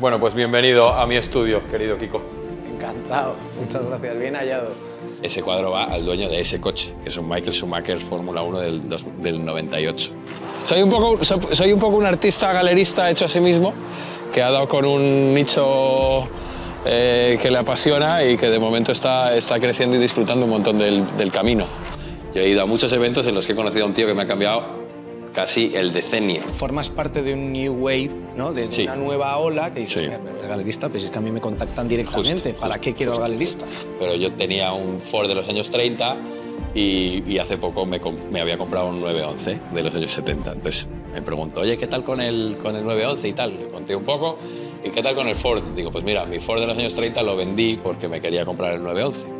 Bueno, pues bienvenido a mi estudio, querido Kiko. Encantado, muchas gracias, bien hallado. Ese cuadro va al dueño de ese coche, que es un Michael Schumacher Fórmula 1 del, 98. Soy un, poco, soy un poco un artista galerista hecho a sí mismo, que ha dado con un nicho eh, que le apasiona y que de momento está, está creciendo y disfrutando un montón del, del camino. Yo he ido a muchos eventos en los que he conocido a un tío que me ha cambiado casi el decenio. Formas parte de un new wave, ¿no? De, una nueva ola que dice, el pues es que a mí me contactan directamente, ¿para qué quiero al galerista? Pero yo tenía un Ford de los años 30 y, hace poco me, había comprado un 911 de los años 70. Entonces me pregunto, oye, ¿qué tal con el, con el 911 y tal? Le conté un poco. ¿Y qué tal con el Ford? Digo, pues mira, mi Ford de los años 30 lo vendí porque me quería comprar el 911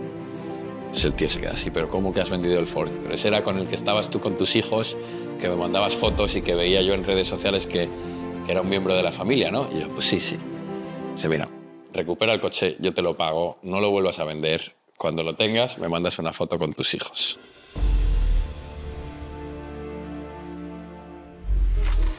el tío se queda así, pero ¿cómo que has vendido el Ford? Pero ese era con el que estabas tú con tus hijos, que me mandabas fotos y que veía yo en redes sociales que, era un miembro de la familia, ¿no? Y yo, pues sí, sí. Se mira, recupera el coche, yo te lo pago, no lo vuelvas a vender. Cuando lo tengas, me mandas una foto con tus hijos.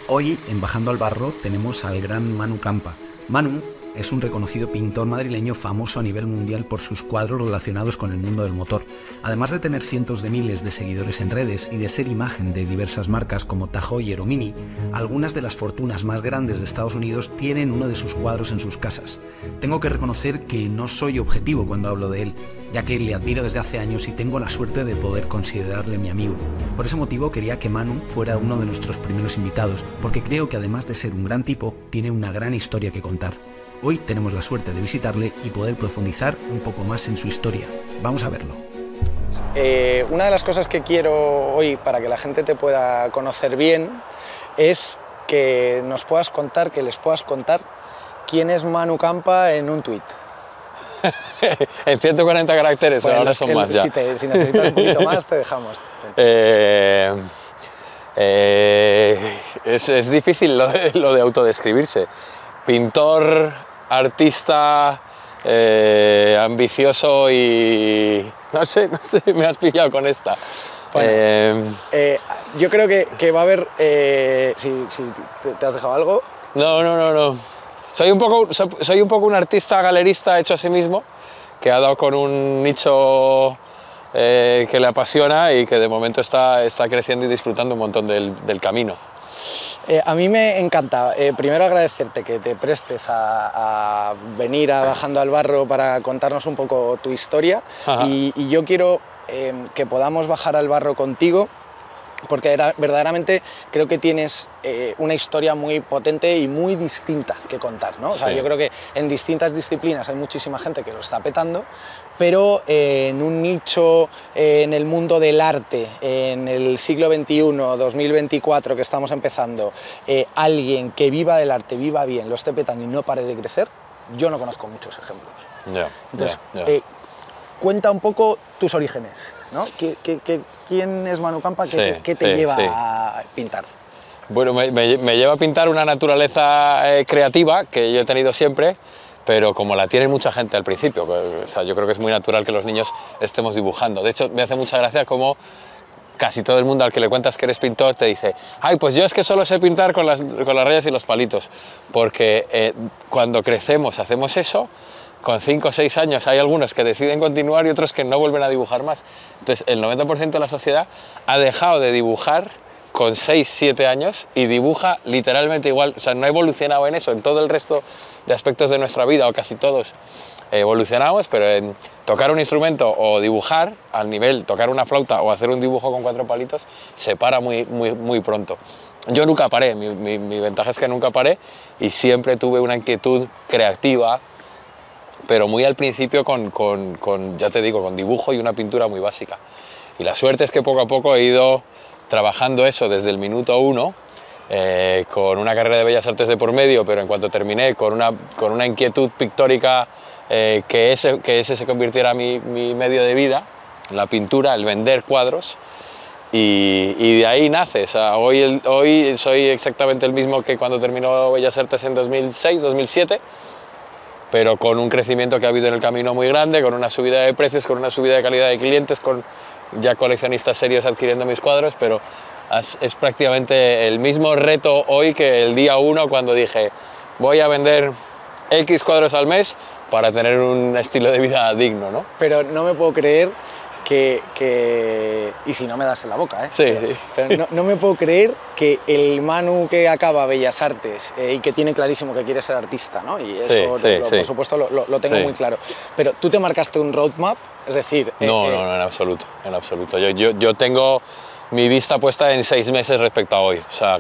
Hoy, en Bajando al Barro, tenemos al gran Manu Campa. Manu es un reconocido pintor madrileño famoso a nivel mundial por sus cuadros relacionados con el mundo del motor. Además de tener cientos de miles de seguidores en redes y de ser imagen de diversas marcas como Tahoe y Eromini, algunas de las fortunas más grandes de Estados Unidos tienen uno de sus cuadros en sus casas. Tengo que reconocer que no soy objetivo cuando hablo de él, ya que le admiro desde hace años y tengo la suerte de poder considerarle mi amigo. Por ese motivo quería que Manu fuera uno de nuestros primeros invitados, porque creo que además de ser un gran tipo, tiene una gran historia que contar. Hoy tenemos la suerte de visitarle y poder profundizar un poco más en su historia. Vamos a verlo. Eh, una de las cosas que quiero hoy para que la gente te pueda conocer bien es que nos puedas contar, que les puedas contar quién es Manu Campa en un tuit. en 140 caracteres, pues ahora son más ya. Si, te, necesitas un poquito más, te dejamos. Eh, eh, es, difícil lo de autodescribirse. Pintor, artista, eh, ambicioso y... No sé, no sé, me has pillado con esta. Eh, eh, yo creo que, va a haber... si, te, has dejado algo? No, no, no, no. Soy un poco, soy, un, poco un artista galerista hecho a sí mismo, que ha dado con un nicho... que le apasiona y que de momento está, está creciendo y disfrutando un montón del camino. Eh, a mí me encanta. Eh, primero agradecerte que te prestes a, venir a Bajando al Barro para contarnos un poco tu historia. Y, yo quiero em, que podamos bajar al barro contigo porque verdaderamente creo que tienes eh, una historia muy potente y muy distinta que contar, yo creo que en distintas disciplinas hay muchísima gente que lo está petando, pero eh, en un nicho eh, en el mundo del arte, en el siglo XXI, 2024 que estamos empezando, eh, alguien que viva del arte, viva bien, lo esté petando y no pare de crecer, yo no conozco muchos ejemplos. Entonces, cuenta un poco tus orígenes, ¿no? quién es Manucampa? ¿Qué, te, qué te lleva a pintar? Bueno, me, lleva a pintar una naturaleza creativa que yo he tenido siempre pero como la tiene mucha gente al principio, pues, o sea, yo creo que es muy natural que los niños estemos dibujando. De hecho, me hace mucha gracia como casi todo el mundo al que le cuentas que eres pintor te dice, ay, pues yo es que solo sé pintar con las, con las rayas y los palitos, porque eh, cuando crecemos hacemos eso, con 5 o 6 años hay algunos que deciden continuar y otros que no vuelven a dibujar más. Entonces, el 90% de la sociedad ha dejado de dibujar con 6, 7 años y dibuja literalmente igual, o sea, no ha evolucionado en eso, en todo el resto aspectos de nuestra vida, o casi todos, evolucionamos, pero en tocar un instrumento o dibujar, al nivel tocar una flauta o hacer un dibujo con cuatro palitos, se para muy, muy, muy pronto. Yo nunca paré, mi, mi, mi ventaja es que nunca paré y siempre tuve una inquietud creativa, pero muy al principio con, con, con, ya te digo, con dibujo y una pintura muy básica. Y la suerte es que poco a poco he ido trabajando eso desde el minuto uno eh, con una carrera de bellas artes de por medio, pero en cuanto terminé, con una, con una inquietud pictórica eh, que, ese, que ese se convirtiera mi, mi medio de vida, la pintura, el vender cuadros. Y, y, de ahí nace. O sea, hoy, hoy soy exactamente el mismo que cuando terminó Bellas Artes en 2006, 2007, pero con un crecimiento que ha habido en el camino muy grande, con una subida de precios, con una subida de calidad de clientes, con ya coleccionistas serios adquiriendo mis cuadros, pero es prácticamente el mismo reto hoy que el día uno cuando dije voy a vender X cuadros al mes para tener un estilo de vida digno, ¿no? Pero no me puedo creer que... Y si no me das en la boca, ¿eh? Sí. no, me puedo creer que el Manu que acaba Bellas Artes eh, y que tiene clarísimo que quiere ser artista, ¿no? Y eso, por supuesto, lo, tengo muy claro. Pero tú te marcaste un roadmap, es decir... No, eh, no, eh, no, en absoluto, en absoluto. Yo, yo, yo tengo mi vista puesta en seis meses respecto a hoy. O sea,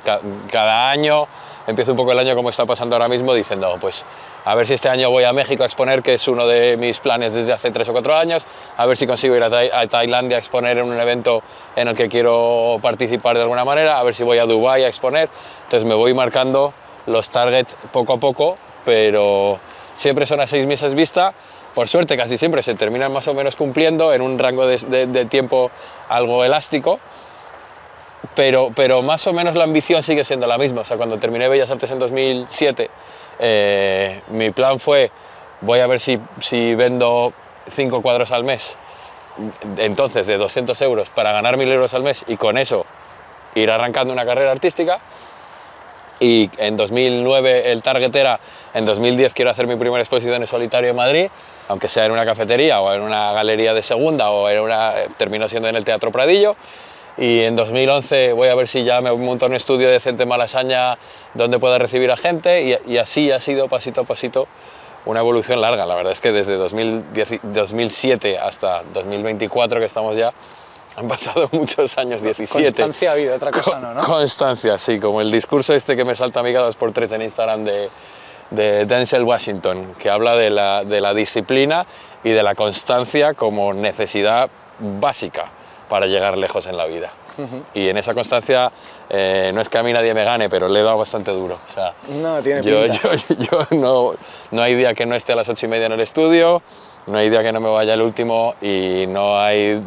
cada año, empiezo un poco el año como está pasando ahora mismo, diciendo, pues a ver si este año voy a México a exponer, que es uno de mis planes desde hace tres o cuatro años, a ver si consigo ir a, Tailandia a exponer en un evento en el que quiero participar de alguna manera, a ver si voy a Dubái a exponer. Entonces me voy marcando los targets poco a poco, pero siempre son a seis meses vista por suerte casi siempre se terminan más o menos cumpliendo en un rango de tiempo algo elástico pero, pero más o menos la ambición sigue siendo la misma. O sea, cuando terminé Bellas Artes en 2007, eh, mi plan fue, voy a ver si, si vendo cinco cuadros al mes, entonces de 200 euros para ganar 1.000 euros al mes y con eso ir arrancando una carrera artística. Y en 2009 el target era, en 2010 quiero hacer mi primera exposición en solitario en Madrid, aunque sea en una cafetería o en una galería de segunda o en una, eh, terminó siendo en el Teatro Pradillo y en 2011 voy a ver si ya me monto un estudio decente en Malasaña donde pueda recibir a gente y, así ha sido pasito a pasito una evolución larga. La verdad es que desde 2007 hasta 2024 que estamos ya, han pasado muchos años, 17. Constancia ha habido, otra cosa no, ¿no? Constancia, sí, como el discurso este que me salta a mí cada dos por tres en Instagram de, de Denzel Washington, que habla de la disciplina y de la constancia como necesidad básica para llegar lejos en la vida. Y en esa constancia eh, no es que a mí nadie me gane, pero le he dado bastante duro. no, tiene no, no hay día que no esté a las ocho y media en el estudio, no hay día que no me vaya el último y no hay,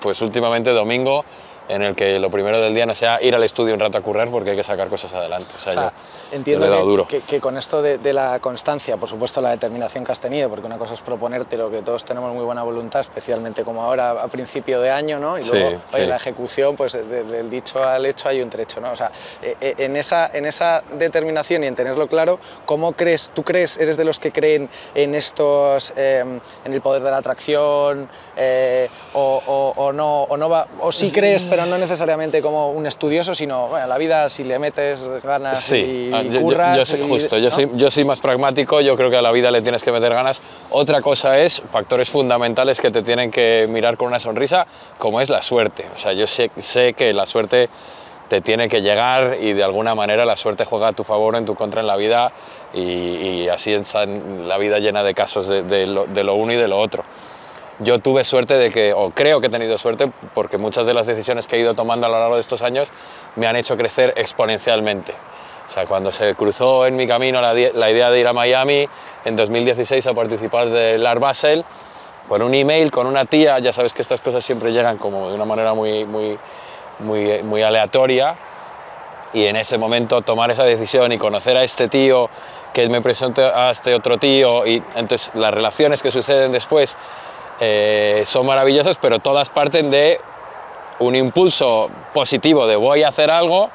pues últimamente domingo en el que lo primero del día no sea ir al estudio un rato a correr porque hay que sacar cosas adelante. O sea, yo, entiendo que, Que, con esto de, la constancia, por supuesto la determinación que has tenido, porque una cosa es proponerte lo que todos tenemos muy buena voluntad, especialmente como ahora a principio de año, ¿no? Y luego la ejecución, pues del dicho al hecho hay un trecho, ¿no? O sea, e, e, en esa, en esa determinación y en tenerlo claro, ¿cómo crees, tú crees, eres de los que creen en estos, em, en el poder de la atracción eh, o, no, o no va, o sí crees pero no necesariamente como un estudioso, sino a la vida si le metes ganas y ah, curras. Yo, soy, justo, yo, soy, más pragmático, yo creo que a la vida le tienes que meter ganas. Otra cosa es factores fundamentales que te tienen que mirar con una sonrisa, como es la suerte. O sea, yo sé, que la suerte te tiene que llegar y de alguna manera la suerte juega a tu favor o en tu contra en la vida y, así está la vida llena de casos de lo uno y de lo otro yo tuve suerte de que, o creo que he tenido suerte, porque muchas de las decisiones que he ido tomando a lo largo de estos años me han hecho crecer exponencialmente. O sea, cuando se cruzó en mi camino la, idea de ir a Miami en 2016 a participar del Art Basel, con un email, con una tía, ya sabes que estas cosas siempre llegan como de una manera muy, muy, muy, muy aleatoria, y en ese momento tomar esa decisión y conocer a este tío, que me presentó a este otro tío, y entonces las relaciones que suceden después, eh, son maravillosos, pero todas parten de un impulso positivo de voy a hacer algo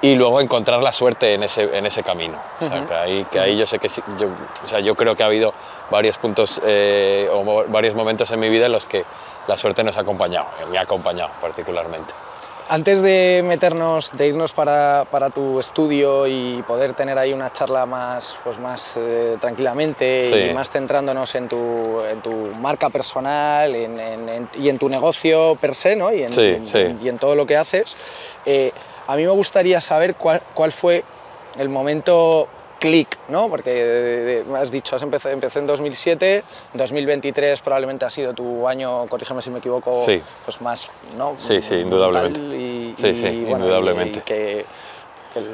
y luego encontrar la suerte en ese, en ese camino. que yo sé que sea, yo creo que ha habido varios puntos eh, o varios momentos en mi vida en los que la suerte nos ha acompañado, me ha acompañado particularmente. Antes de meternos, de irnos para, tu estudio y poder tener ahí una charla más, pues más eh, tranquilamente y más centrándonos en tu, en tu marca personal y en tu negocio per se y, en, todo lo que haces, eh, a mí me gustaría saber cuál, cuál fue el momento clic, ¿no? Porque eh, eh, eh, has dicho, has empecé en 2007, 2023 probablemente ha sido tu año, corrígeme si me equivoco, pues más, ¿no? Sí, sí, indudablemente. sí, sí, indudablemente. que,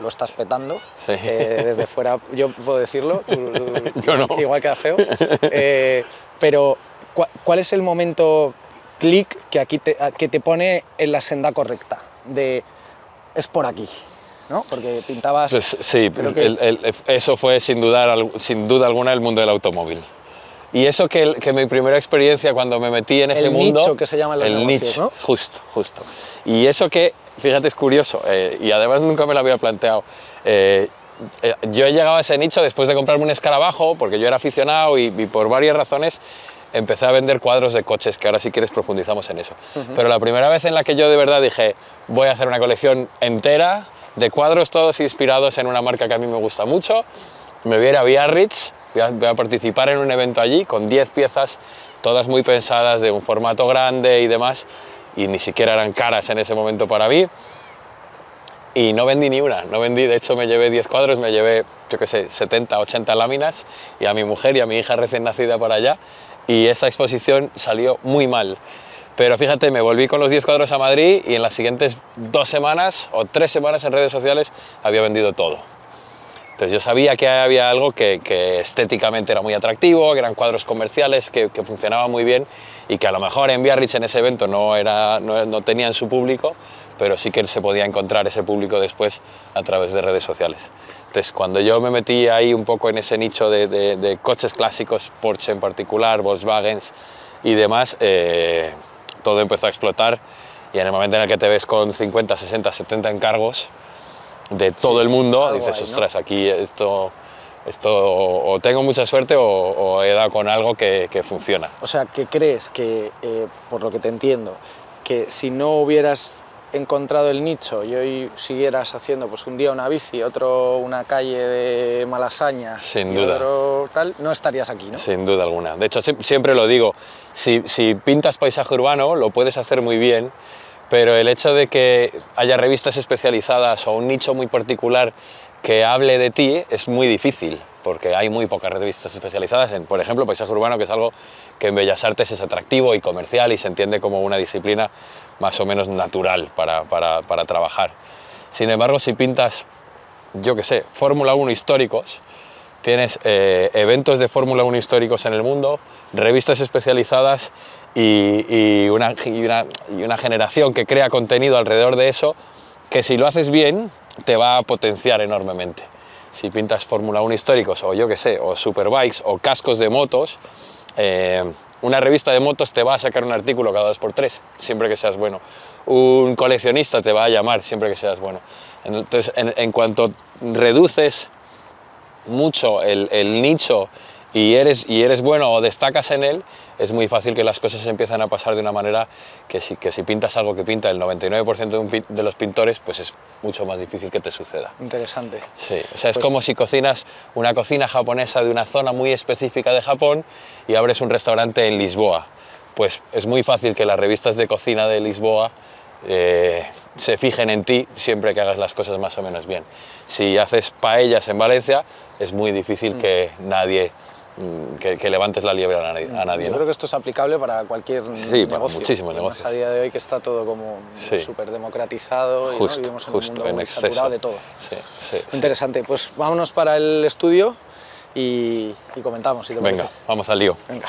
lo estás petando. desde fuera, yo puedo decirlo, yo no. igual queda feo. pero, ¿cuál, es el momento clic que aquí te, que te pone en la senda correcta? De, es por aquí. ¿no? Porque pintabas... Pues sí, que... eso fue sin, dudar, sin duda alguna el mundo del automóvil. Y eso que, mi primera experiencia cuando me metí en ese mundo... El nicho que se llama el nicho, ¿no? Justo, justo. Y eso que, fíjate, es curioso, eh, y además nunca me lo había planteado. Eh, eh, yo he llegado a ese nicho después de comprarme un escarabajo, porque yo era aficionado y, por varias razones empecé a vender cuadros de coches, que ahora si quieres profundizamos en eso. Pero la primera vez en la que yo de verdad dije, voy a hacer una colección entera de cuadros todos inspirados en una marca que a mí me gusta mucho. Me voy a ir a Biarritz, voy a, a participar en un evento allí con 10 piezas, todas muy pensadas, de un formato grande y demás, y ni siquiera eran caras en ese momento para mí. Y no vendí ni una, no vendí, de hecho me llevé 10 cuadros, me llevé, yo qué sé, 70, 80 láminas, y a mi mujer y a mi hija recién nacida para allá, y esa exposición salió muy mal. Pero fíjate, me volví con los 10 cuadros a Madrid y en las siguientes dos semanas o tres semanas en redes sociales había vendido todo. Entonces yo sabía que había algo que, estéticamente era muy atractivo, que eran cuadros comerciales, que, funcionaban funcionaba muy bien y que a lo mejor en Biarritz en ese evento no, era, no, tenían su público, pero sí que se podía encontrar ese público después a través de redes sociales. Entonces, cuando yo me metí ahí un poco en ese nicho de, coches clásicos, Porsche en particular, Volkswagen y demás, eh, todo empezó a explotar y en el momento en el que te ves con 50, 60, 70 encargos de todo el mundo, dices, ostras, aquí esto, esto o, tengo mucha suerte o, he dado con algo que, funciona. O sea, ¿qué crees que, eh, por lo que te entiendo, que si no hubieras encontrado el nicho y hoy siguieras haciendo pues un día una bici, otro una calle de Malasaña, Sin duda. tal, no estarías aquí, ¿no? Sin duda alguna. De hecho, siempre lo digo, si, si pintas paisaje urbano, lo puedes hacer muy bien, pero el hecho de que haya revistas especializadas o un nicho muy particular que hable de ti es muy difícil, porque hay muy pocas revistas especializadas en, por ejemplo, paisaje urbano, que es algo que en Bellas Artes es atractivo y comercial y se entiende como una disciplina más o menos natural para, trabajar. Sin embargo, si pintas, yo qué sé, Fórmula 1 históricos, tienes eh, eventos de Fórmula 1 históricos en el mundo, revistas especializadas y, una, y, una, generación que crea contenido alrededor de eso, que si lo haces bien, te va a potenciar enormemente. Si pintas Fórmula 1 históricos, o yo qué sé, o superbikes, o cascos de motos, eh, una revista de motos te va a sacar un artículo cada dos por tres, siempre que seas bueno. Un coleccionista te va a llamar siempre que seas bueno. Entonces, en, cuanto reduces mucho el, nicho y eres, y eres bueno o destacas en él, es muy fácil que las cosas empiezan a pasar de una manera que si, pintas algo que pinta el 99% de, los pintores, pues es mucho más difícil que te suceda. Interesante. Sí, o sea, es pues como si cocinas una cocina japonesa de una zona muy específica de Japón y abres un restaurante en Lisboa. Pues es muy fácil que las revistas de cocina de Lisboa eh, se fijen en ti siempre que hagas las cosas más o menos bien. Si haces paellas en Valencia, es muy difícil mm. que nadie Mm, que, levantes la liebre a, nadie. Yo creo que esto es aplicable para cualquier sí, negocio. para muchísimos A día de hoy que está todo como súper democratizado justo, y vivimos en un mundo en saturado de todo. Sí, Interesante. Pues vámonos para el estudio y, comentamos. Venga, vamos al lío. Venga.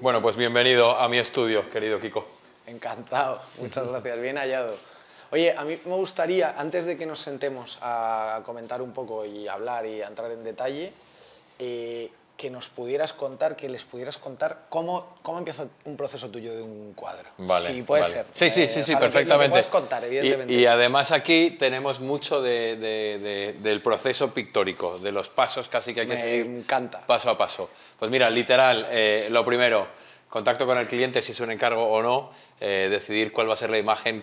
Bueno, pues bienvenido a mi estudio, querido Kiko. Encantado, muchas gracias, bien hallado. Oye, a mí me gustaría, antes de que nos sentemos a comentar un poco y hablar y a entrar en detalle, eh, que nos pudieras contar, que les pudieras contar cómo, cómo empieza un proceso tuyo de un cuadro. Vale. Sí, puede ser. Sí, sí, eh, sí, sí, perfectamente. puedes contar, evidentemente. Y, además aquí tenemos mucho del proceso pictórico, de los pasos casi que hay que Me encanta. Paso a paso. Pues mira, literal, eh, lo primero contacto con el cliente, si es un encargo o no, eh, decidir cuál va a ser la imagen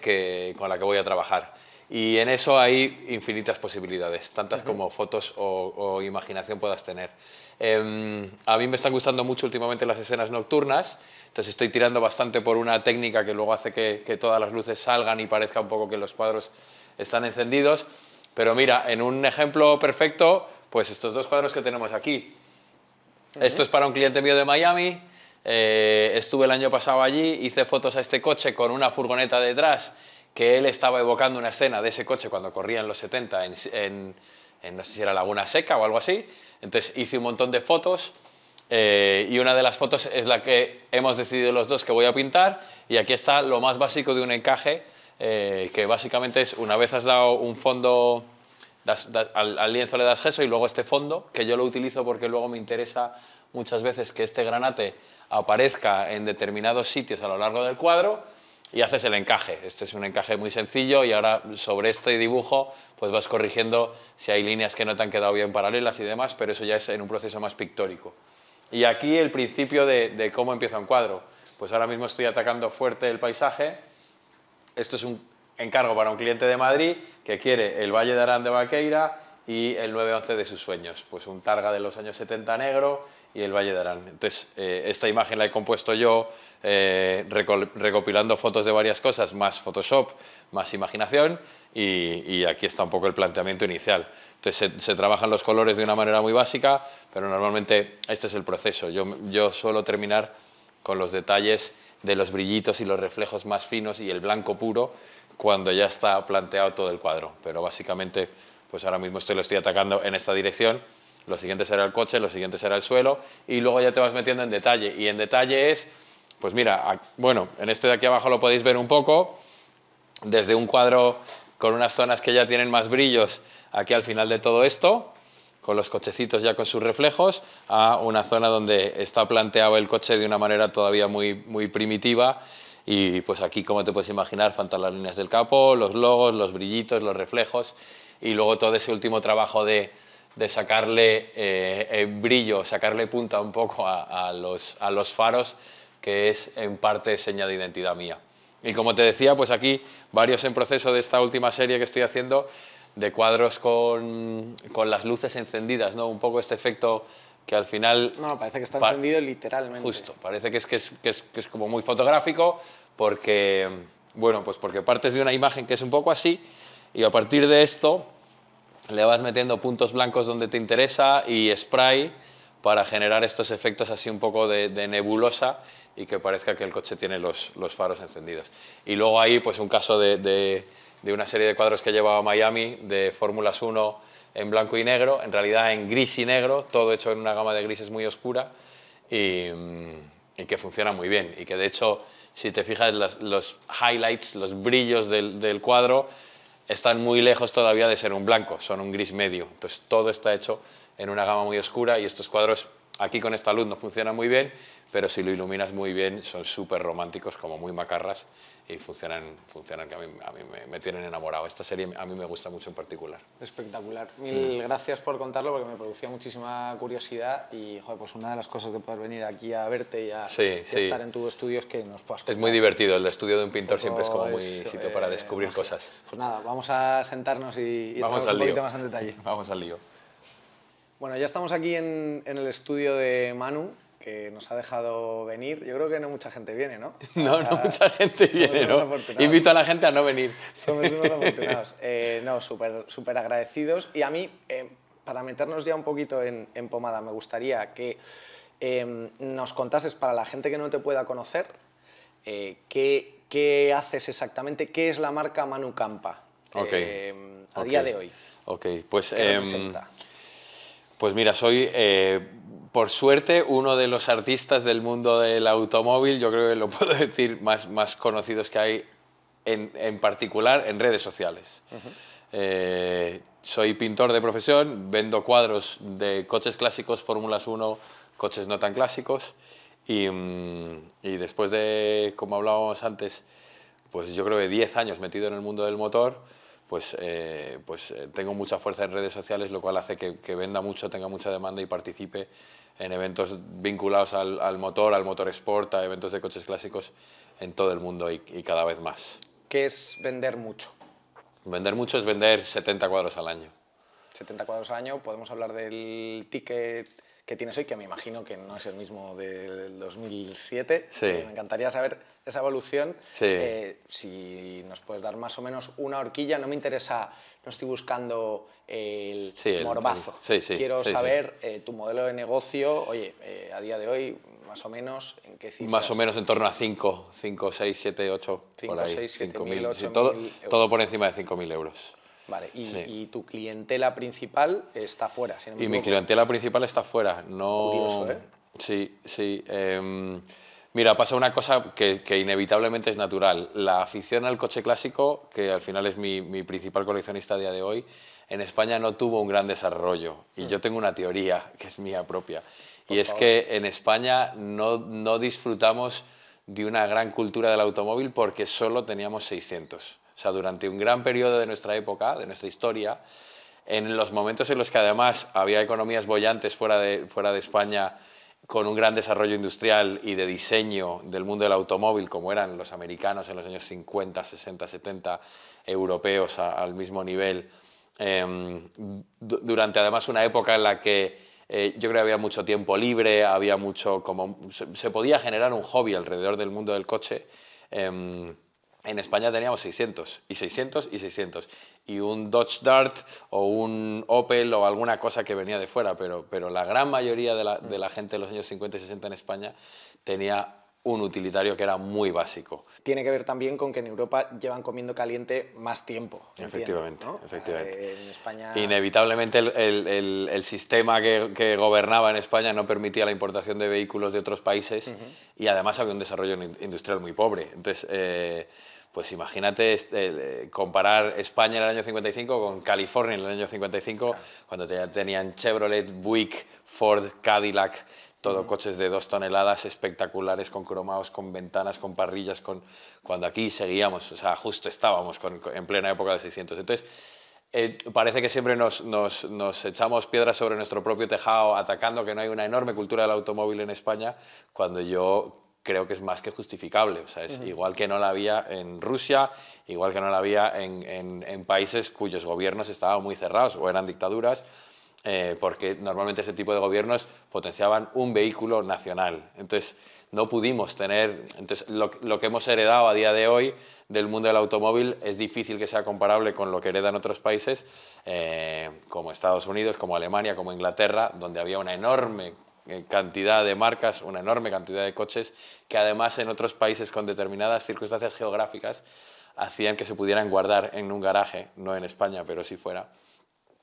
con la que voy a trabajar. Y en eso hay infinitas posibilidades, tantas como fotos o, imaginación puedas tener. Em, a mí me están gustando mucho últimamente las escenas nocturnas, entonces estoy tirando bastante por una técnica que luego hace que, todas las luces salgan y parezca un poco que los cuadros están encendidos. Pero mira, en un ejemplo perfecto, pues estos dos cuadros que tenemos aquí. Esto es para un cliente mío de Miami, eh, estuve el año pasado allí, hice fotos a este coche con una furgoneta detrás, que él estaba evocando una escena de ese coche cuando corría en los 70 en, no sé si era Laguna Seca o algo así. Entonces hice un montón de fotos. Eh, y una de las fotos es la que hemos decidido los dos que voy a pintar y aquí está lo más básico de un encaje eh, que básicamente es una vez has dado un fondo al, lienzo le das gesso y luego este fondo que yo lo utilizo porque luego me interesa muchas veces que este granate aparezca en determinados sitios a lo largo del cuadro y haces el encaje. Este es un encaje muy sencillo y ahora sobre este dibujo pues vas corrigiendo si hay líneas que no te han quedado bien paralelas y demás, pero eso ya es en un proceso más pictórico. Y aquí el principio de, cómo empieza un cuadro. Pues ahora mismo estoy atacando fuerte el paisaje. Esto es un encargo para un cliente de Madrid que quiere el Valle de Arán de Baqueira... y el 911 de sus sueños. Pues un targa de los años 70 negro y el Valle de Arán. Entonces, eh, esta imagen la he compuesto yo eh, recopilando fotos de varias cosas, más Photoshop, más imaginación, y, aquí está un poco el planteamiento inicial. Entonces, se, trabajan los colores de una manera muy básica, pero normalmente este es el proceso. Yo, suelo terminar con los detalles de los brillitos y los reflejos más finos y el blanco puro cuando ya está planteado todo el cuadro. Pero básicamente, pues ahora mismo estoy, lo estoy atacando en esta dirección lo siguiente será el coche, lo siguiente será el suelo y luego ya te vas metiendo en detalle. Y en detalle es, pues mira, bueno, en este de aquí abajo lo podéis ver un poco, desde un cuadro con unas zonas que ya tienen más brillos aquí al final de todo esto, con los cochecitos ya con sus reflejos, a una zona donde está planteado el coche de una manera todavía muy, muy primitiva. Y pues aquí, como te puedes imaginar, faltan las líneas del capó, los logos, los brillitos, los reflejos y luego todo ese último trabajo de, de sacarle eh, eh, brillo, sacarle punta un poco a, los, faros, que es en parte seña de identidad mía. Y como te decía, pues aquí varios en proceso de esta última serie que estoy haciendo, de cuadros con, las luces encendidas, ¿no? Un poco este efecto que al final... No, parece que está encendido literalmente. Justo, parece que es, es, que es como muy fotográfico porque, bueno, pues porque partes de una imagen que es un poco así y a partir de esto le vas metiendo puntos blancos donde te interesa y spray para generar estos efectos así un poco de, nebulosa y que parezca que el coche tiene los, faros encendidos. Y luego ahí pues un caso de, una serie de cuadros que llevaba Miami de Fórmulas 1 en blanco y negro, en realidad en gris y negro, todo hecho en una gama de grises muy oscura y, que funciona muy bien y que de hecho si te fijas los, highlights, los brillos del cuadro están muy lejos todavía de ser un blanco, son un gris medio. Entonces todo está hecho en una gama muy oscura y estos cuadros Aquí con esta luz no funciona muy bien, pero si lo iluminas muy bien son súper románticos, como muy macarras, y funcionan, funcionan que a mí, me, tienen enamorado. Esta serie a mí me gusta mucho en particular. Espectacular. Mil mm. gracias por contarlo porque me producía muchísima curiosidad y joder, pues una de las cosas de poder venir aquí a verte y a, estar en tu estudio es que nos puedas contar. Es muy divertido, el estudio de un pintor siempre es como muy sitio para eh, descubrir cosas. Pues nada, vamos a sentarnos y, vamos un poquito más en detalle. Vamos al lío. Bueno, ya estamos aquí en, el estudio de Manu, que nos ha dejado venir. Yo creo que no mucha gente viene, ¿no? No, no mucha gente viene, ¿no? Invito a la gente a no venir. Somos unos afortunados. Eh, no, súper agradecidos. Y a mí, eh, para meternos ya un poquito en, pomada, me gustaría que em, nos contases, para la gente que no te pueda conocer, eh, qué, haces exactamente, qué es la marca Manu Campa em, a día de hoy. Ok, pues... Em, pues mira, soy eh, por suerte uno de los artistas del mundo del automóvil, yo creo que lo puedo decir, más, conocidos que hay en, particular en redes sociales. Eh, soy pintor de profesión, vendo cuadros de coches clásicos, Fórmulas 1, coches no tan clásicos. Y, mm, y, después de, como hablábamos antes, pues yo creo que 10 años metido en el mundo del motor, pues, eh, pues eh, tengo mucha fuerza en redes sociales, lo cual hace que, venda mucho, tenga mucha demanda y participe en eventos vinculados al, motor, al motor sport, a eventos de coches clásicos en todo el mundo y, y cada vez más. ¿Qué es vender mucho? Vender mucho es vender 70 cuadros al año. 70 cuadros al año, podemos hablar del ticket que tienes hoy, que me imagino que no es el mismo del 2007. Sí. Me encantaría saber esa evolución. Eh, si nos puedes dar más o menos una horquilla, no me interesa, no estoy buscando el sí, morbazo. Quiero saber eh, tu modelo de negocio, oye, eh, a día de hoy, más o menos, ¿en qué cifras? Más o menos en torno a 5, 5, 6, 7, 8, 5, por 6, todo, todo por encima de 5.000 euros. Vale, y, tu clientela principal está fuera. y mi clientela principal está fuera. No... ¿eh? Sí, sí. Em, mira, pasa una cosa que, inevitablemente es natural. La afición al coche clásico, que al final es mi, principal coleccionista a día de hoy, en España no tuvo un gran desarrollo. Y hmm. yo tengo una teoría, que es mía propia. y es que en España no disfrutamos de una gran cultura del automóvil porque solo teníamos 600. O sea, durante un gran periodo de nuestra época, de nuestra historia, en los momentos en los que además había economías bollantes fuera de, fuera de España con un gran desarrollo industrial y de diseño del mundo del automóvil, como eran los americanos en los años 50, 60, 70, europeos al mismo nivel, em, durante además una época en la que eh, yo creo que había mucho tiempo libre, había mucho como se, podía generar un hobby alrededor del mundo del coche. Eh, en España teníamos 600 y 600 y 600 y un Dodge Dart o un Opel o alguna cosa que venía de fuera, pero, pero la gran mayoría de la, de la gente de los años 50 y 60 en España tenía un utilitario que era muy básico. Tiene que ver también con que en Europa llevan comiendo caliente más tiempo. Efectivamente, efectivamente. Eh, en España... Inevitablemente el, sistema que, gobernaba en España no permitía la importación de vehículos de otros países y además había un desarrollo industrial muy pobre. Entonces, eh, pues imagínate este, eh, comparar España en el año 55 con California en el año 55, cuando ya tenían Chevrolet, Buick, Ford, Cadillac todo coches de dos toneladas espectaculares, con cromados, con ventanas, con parrillas, con, cuando aquí seguíamos, o sea, justo estábamos en plena época de 600. Entonces, eh, parece que siempre nos, echamos piedras sobre nuestro propio tejado, atacando que no hay una enorme cultura del automóvil en España, cuando yo creo que es más que justificable. O sea, es igual que no la había en Rusia, igual que no la había en países cuyos gobiernos estaban muy cerrados o eran dictaduras eh, porque normalmente ese tipo de gobiernos potenciaban un vehículo nacional. Entonces, no pudimos tener, entonces lo, que hemos heredado a día de hoy del mundo del automóvil es difícil que sea comparable con lo que heredan otros países eh, como Estados Unidos, como Alemania, como Inglaterra, donde había una enorme eh, cantidad de marcas, una enorme cantidad de coches, que además en otros países con determinadas circunstancias geográficas hacían que se pudieran guardar en un garaje, no en España, pero si fuera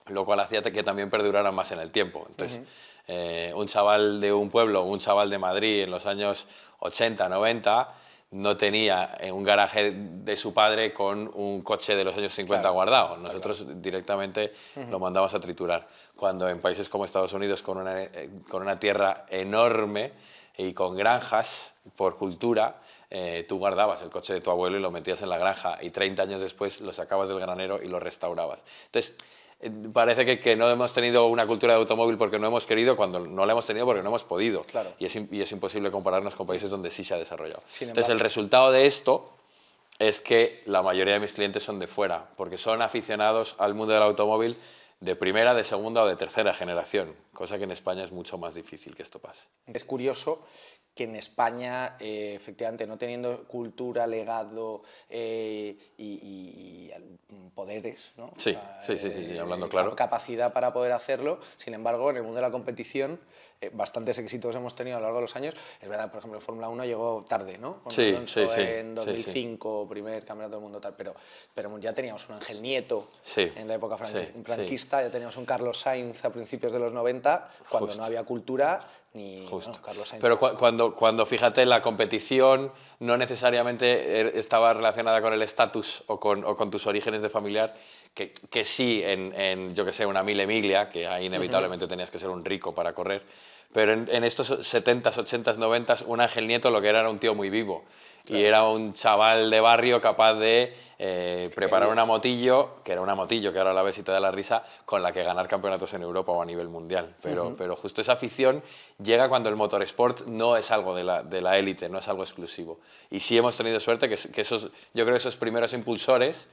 lo cual hacía que también perduraran más en el tiempo. Entonces, eh, un chaval de un pueblo, un chaval de Madrid en los años 80, 90, no tenía eh, un garaje de su padre con un coche de los años 50 guardado. Nosotros directamente lo mandamos a triturar. Cuando en países como Estados Unidos, con una, eh, con una tierra enorme y con granjas por cultura, tú guardabas el coche de tu abuelo y lo metías en la granja y 30 años después lo sacabas del granero y lo restaurabas. Entonces, eh, parece que, no hemos tenido una cultura de automóvil porque no hemos querido, cuando no la hemos tenido porque no hemos podido. Y, es, imposible compararnos con países donde sí se ha desarrollado. Entonces, el resultado de esto es que la mayoría de mis clientes son de fuera, porque son aficionados al mundo del automóvil de primera, de segunda o de tercera generación, cosa que en España es mucho más difícil que esto pase. Es curioso que en España, eh, efectivamente, no teniendo cultura, legado eh, y, poderes, ¿no? Sí, sí, sí, hablando eh, claro. Capacidad para poder hacerlo. Sin embargo, en el mundo de la competición, bastantes éxitos hemos tenido a lo largo de los años. Es verdad, por ejemplo, Fórmula 1 llegó tarde, ¿no? sí, sí, en 2005, primer campeonato del mundo, tal. Pero, pero ya teníamos un Ángel Nieto en la época franquista, ya teníamos un Carlos Sainz a principios de los 90, cuando no había cultura Justo. Carlos Pero cuando, cuando, fíjate, la competición no necesariamente er, estaba relacionada con el estatus o con, tus orígenes de familiar, que, sí, en, yo que sé, una mil emilia, que ahí inevitablemente tenías que ser un rico para correr, pero en, estos 70s, 80s, 90s, un Ángel Nieto lo que era era un tío muy vivo y era un chaval de barrio capaz de eh, preparar una motillo, que era una motillo, que ahora la ves y te da la risa, con la que ganar campeonatos en Europa o a nivel mundial. Pero, pero justo esa afición llega cuando el motorsport no es algo de la, élite, no es algo exclusivo. Y sí hemos tenido suerte que, esos, yo creo que esos primeros impulsores,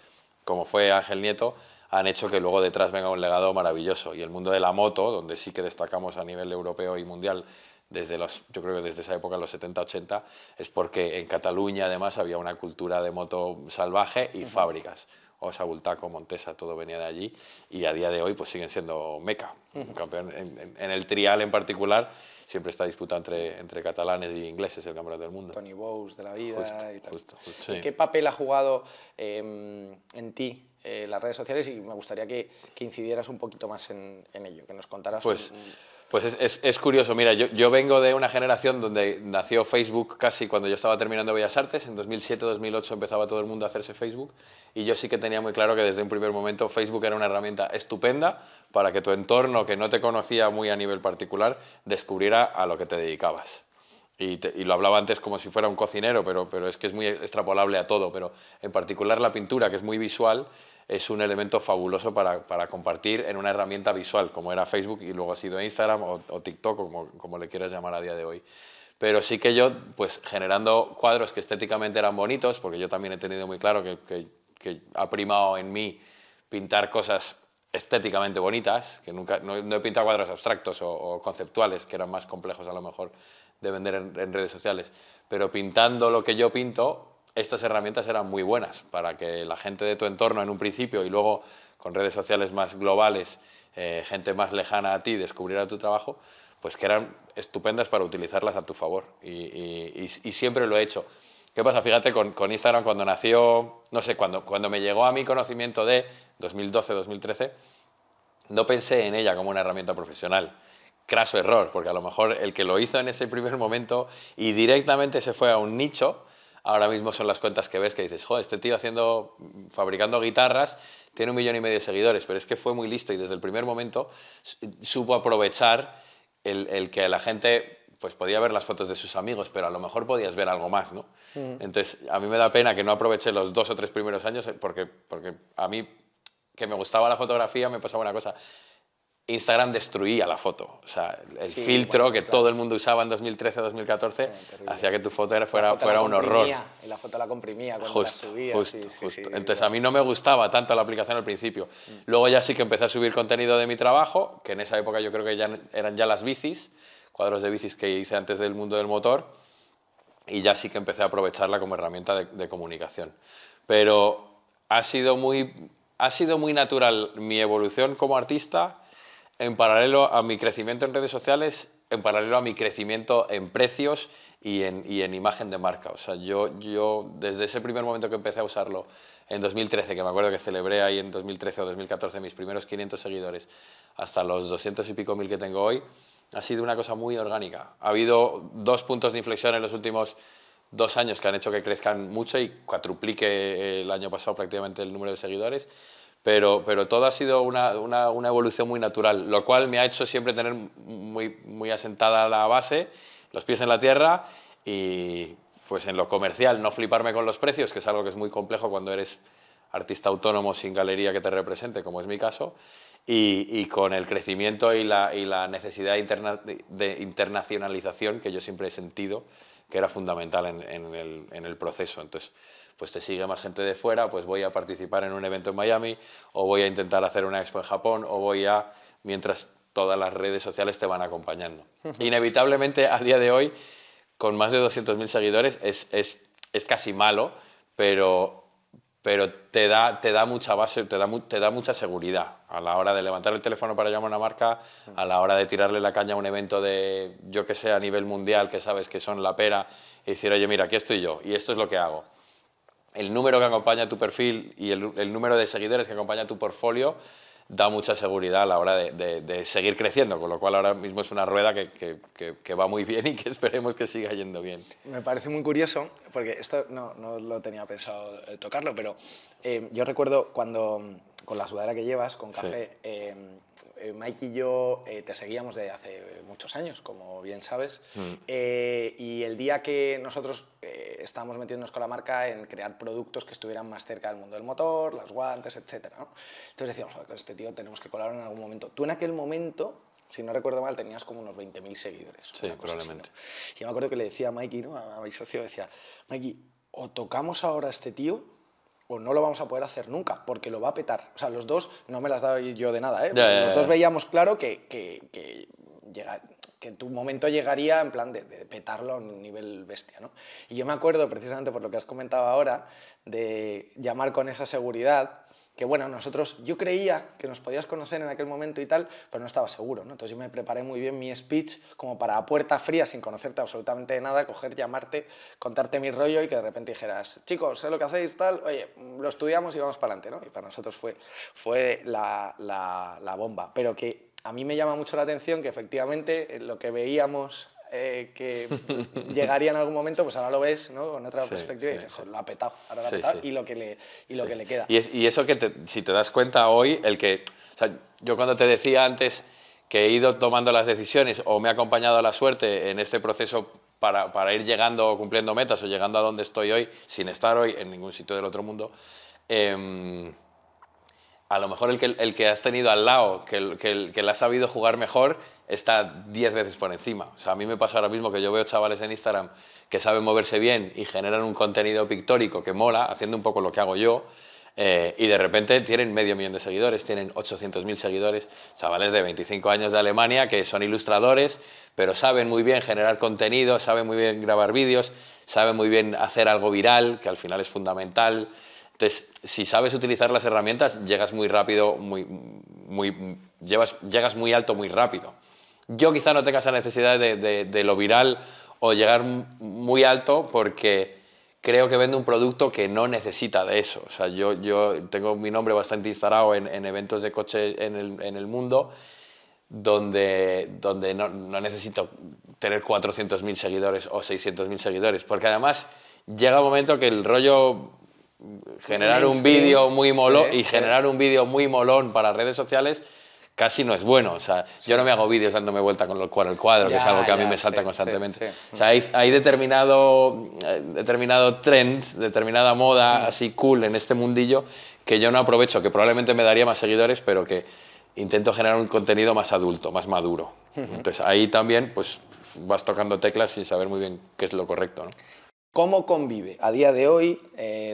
como fue Ángel Nieto, han hecho que luego detrás venga un legado maravilloso. Y el mundo de la moto, donde sí que destacamos a nivel europeo y mundial desde los, yo creo que desde esa época, los 70-80, es porque en Cataluña además había una cultura de moto salvaje y fábricas. Osa, Bultaco, Montesa, todo venía de allí y a día de hoy pues siguen siendo meca. campeón en, el trial en particular siempre está disputa entre, entre catalanes y ingleses el campeonato del mundo. Tony Bowes de la vida y tal. ¿Qué papel ha jugado em, en ti eh, las redes sociales? Y me gustaría que, incidieras un poquito más en, ello, que nos contaras... Pues, un, pues es, es, curioso, mira, yo, yo, vengo de una generación donde nació Facebook casi cuando yo estaba terminando Bellas Artes, en 2007-2008 empezaba todo el mundo a hacerse Facebook y yo sí que tenía muy claro que desde un primer momento Facebook era una herramienta estupenda para que tu entorno que no te conocía muy a nivel particular descubriera a lo que te dedicabas y, lo hablaba antes como si fuera un cocinero, pero, pero es que es muy extrapolable a todo, pero en particular la pintura, que es muy visual, es un elemento fabuloso para, compartir en una herramienta visual, como era Facebook y luego ha sido Instagram o, TikTok, como, como le quieras llamar a día de hoy pero sí que yo, pues generando cuadros que estéticamente eran bonitos, porque yo también he tenido muy claro que, que, ha primado en mí pintar cosas estéticamente bonitas, que nunca, no, he pintado cuadros abstractos o, conceptuales, que eran más complejos a lo mejor de vender en, redes sociales, pero pintando lo que yo pinto, estas herramientas eran muy buenas para que la gente de tu entorno en un principio y luego con redes sociales más globales, eh, gente más lejana a ti descubriera tu trabajo, pues que eran estupendas para utilizarlas a tu favor y siempre lo he hecho. ¿Qué pasa? Fíjate, con, Instagram cuando nació, no sé, cuando, cuando me llegó a mi conocimiento de 2012-2013, no pensé en ella como una herramienta profesional. Craso error, porque a lo mejor el que lo hizo en ese primer momento y directamente se fue a un nicho, ahora mismo son las cuentas que ves que dices, joder, este tío haciendo, fabricando guitarras, tiene un millón y medio de seguidores, pero es que fue muy listo y desde el primer momento supo aprovechar el que la gente pues podía ver las fotos de sus amigos, pero a lo mejor podías ver algo más, ¿no? Mm. Entonces, a mí me da pena que no aproveché los dos o tres primeros años eh, porque, porque a mí, que me gustaba la fotografía, me pasaba una cosa. Instagram destruía la foto. O sea, el filtro que todo el mundo usaba en 2013, 2014, hacía que tu foto fuera, fuera un horror. Y la foto la comprimía cuando justo, la Justo, justo. Entonces a mí no me gustaba tanto la aplicación al principio. Mm. Luego ya sí que empecé a subir contenido de mi trabajo, que en esa época yo creo que ya eran ya las bicis cuadros de bicis que hice antes del mundo del motor y ya sí que empecé a aprovecharla como herramienta de, comunicación. Pero ha sido, muy, ha sido muy natural mi evolución como artista en paralelo a mi crecimiento en redes sociales, en paralelo a mi crecimiento en precios y en, y en imagen de marca. O sea, yo, yo desde ese primer momento que empecé a usarlo en 2013, que me acuerdo que celebré ahí en 2013 o 2014 mis primeros 500 seguidores, hasta los 200 y pico mil que tengo hoy, ha sido una cosa muy orgánica. Ha habido dos puntos de inflexión en los últimos dos años que han hecho que crezcan mucho y cuatruplique el año pasado prácticamente el número de seguidores, pero, pero todo ha sido una, una, una evolución muy natural, lo cual me ha hecho siempre tener muy, muy asentada la base, los pies en la tierra y pues en lo comercial no fliparme con los precios, que es algo que es muy complejo cuando eres artista autónomo sin galería que te represente, como es mi caso, y, con el crecimiento y la, necesidad de internacionalización que yo siempre he sentido que era fundamental en, el, proceso. Entonces, pues te sigue más gente de fuera, pues voy a participar en un evento en Miami, o voy a intentar hacer una expo en Japón, o voy a, mientras todas las redes sociales te van acompañando. Inevitablemente, a día de hoy, con más de 200.000 seguidores, es, es, es casi malo, pero pero te da, mucha base, te da, mucha seguridad a la hora de levantar el teléfono para llamar a una marca, mm. a la hora de tirarle la caña a un evento de, yo que sé, a nivel mundial, que sabes que son la pera, y decir, oye, mira, aquí estoy yo y esto es lo que hago. El número que acompaña tu perfil y el número de seguidores que acompaña tu portfolio da mucha seguridad a la hora de, seguir creciendo, con lo cual ahora mismo es una rueda que, va muy bien y que esperemos que siga yendo bien. Me parece muy curioso, porque esto no, lo tenía pensado eh, tocarlo, pero eh, yo recuerdo cuando con la sudadera que llevas, con café. Em, eh, Mike y yo eh, te seguíamos desde hace muchos años, como bien sabes, mm. eh, y el día que nosotros estábamos metiéndonos con la marca en crear productos que estuvieran más cerca del mundo del motor, las guantes, etcétera. Entonces decíamos, con este tío tenemos que colaborar en algún momento. Tú en aquel momento si no recuerdo mal, tenías como unos 20.000 seguidores. Sí, probablemente. Y yo me acuerdo que le decía a Mikey, ¿no? a, mi socio, decía, Mikey, o tocamos ahora a este tío pues no lo vamos a poder hacer nunca, porque lo va a petar. O sea, los dos, no me las daba yo de nada, ¿eh? los dos veíamos claro que, que, que, llega, tu momento llegaría en plan de, de, petarlo a un nivel bestia, ¿no? Y yo me acuerdo, precisamente por lo que has comentado ahora, de llamar con esa seguridad que bueno, nosotros, yo creía que nos podías conocer en aquel momento y tal, pero no estaba seguro, ¿no? Entonces yo me preparé muy bien mi speech como para a puerta fría, sin conocerte absolutamente nada, coger, llamarte, contarte mi rollo y que de repente dijeras, chicos, sé lo que hacéis, tal, oye, lo estudiamos y vamos para adelante, ¿no? Y para nosotros fue, fue la, la bomba, pero que a mí me llama mucho la atención que efectivamente eh, lo que veíamos eh, que llegaría en algún momento, pues ahora lo ves ¿no? con otra perspectiva y dices, lo ha petado, ahora lo ha petado y lo que le, queda. Y, eso que si te das cuenta hoy, el que, o sea, yo cuando te decía antes que he ido tomando las decisiones o me ha acompañado la suerte en este proceso para, ir llegando o cumpliendo metas o llegando a donde estoy hoy, sin estar hoy en ningún sitio del otro mundo, em, a lo mejor el que, has tenido al lado, que, que, la ha sabido jugar mejor, está 10 veces por encima. O sea, a mí me pasa ahora mismo que yo veo chavales en Instagram que saben moverse bien y generan un contenido pictórico que mola, haciendo un poco lo que hago yo, eh, y de repente tienen medio millón de seguidores, tienen 800.000 seguidores, chavales de 25 años de Alemania que son ilustradores, pero saben muy bien generar contenido, saben muy bien grabar vídeos, saben muy bien hacer algo viral, que al final es fundamental. Entonces, si sabes utilizar las herramientas, llegas muy rápido, muy, muy, llevas, llegas muy alto muy rápido yo quizá no tenga esa necesidad de, lo viral o llegar muy alto porque creo que vende un producto que no necesita de eso. O sea, yo, tengo mi nombre bastante instalado en, eventos de coche en el, mundo donde, donde no, necesito tener 400.000 seguidores o 600.000 seguidores, porque además llega un momento que el rollo generar un vídeo muy molón y generar un vídeo muy molón para redes sociales casi no es bueno. O sea, yo no me hago vídeos dándome vuelta con el cuadro cuadro, que es algo que a mí me salta constantemente. o sea, hay, determinado, eh, determinado trend, determinada moda mm. así cool en este mundillo que yo no aprovecho, que probablemente me daría más seguidores, pero que intento generar un contenido más adulto, más maduro. Entonces ahí también pues vas tocando teclas sin saber muy bien qué es lo correcto. ¿no? ¿Cómo convive a día de hoy,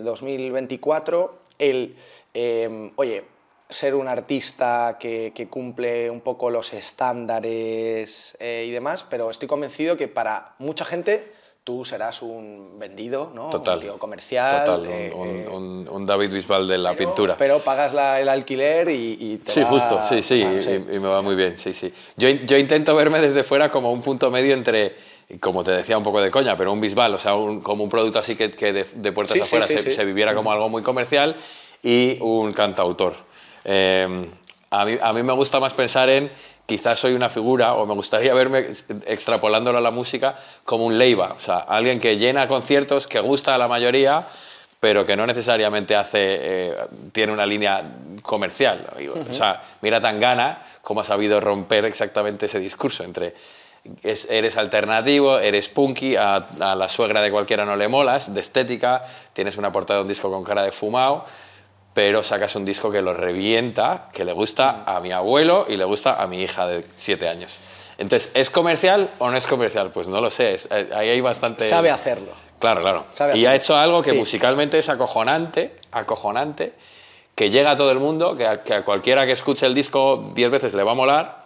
2024, eh, el, eh, oye, ser un artista que, cumple un poco los estándares eh, y demás, pero estoy convencido que para mucha gente tú serás un vendido, ¿no? Total, un tío comercial. Eh, eh, un, David Bisbal de la pintura. Pero pagas el alquiler y, y te Sí, justo, sí, sí, y, me va muy bien, sí, sí. Yo, intento verme desde fuera como un punto medio entre como te decía, un poco de coña, pero un bisbal, o sea, como un producto así que, de, puertas afuera se, viviera como algo muy comercial y un cantautor. Em, a, mí, me gusta más pensar en quizás soy una figura o me gustaría verme extrapolándolo a la música como un leiva, o sea, alguien que llena conciertos, que gusta a la mayoría, pero que no necesariamente hace, eh, tiene una línea comercial. O sea, mira gana cómo ha sabido romper exactamente ese discurso entre eres alternativo, eres punky, a, a, la suegra de cualquiera no le molas, de estética, tienes una portada de un disco con cara de fumado pero sacas un disco que lo revienta, que le gusta a mi abuelo y le gusta a mi hija de 7 años. Entonces, ¿es comercial o no es comercial? Pues no lo sé, eh, ahí hay bastante... Sabe hacerlo. Claro, claro. y ha hecho algo que musicalmente es acojonante, acojonante, que llega a todo el mundo, que a, que a cualquiera que escuche el disco 10 veces le va a molar,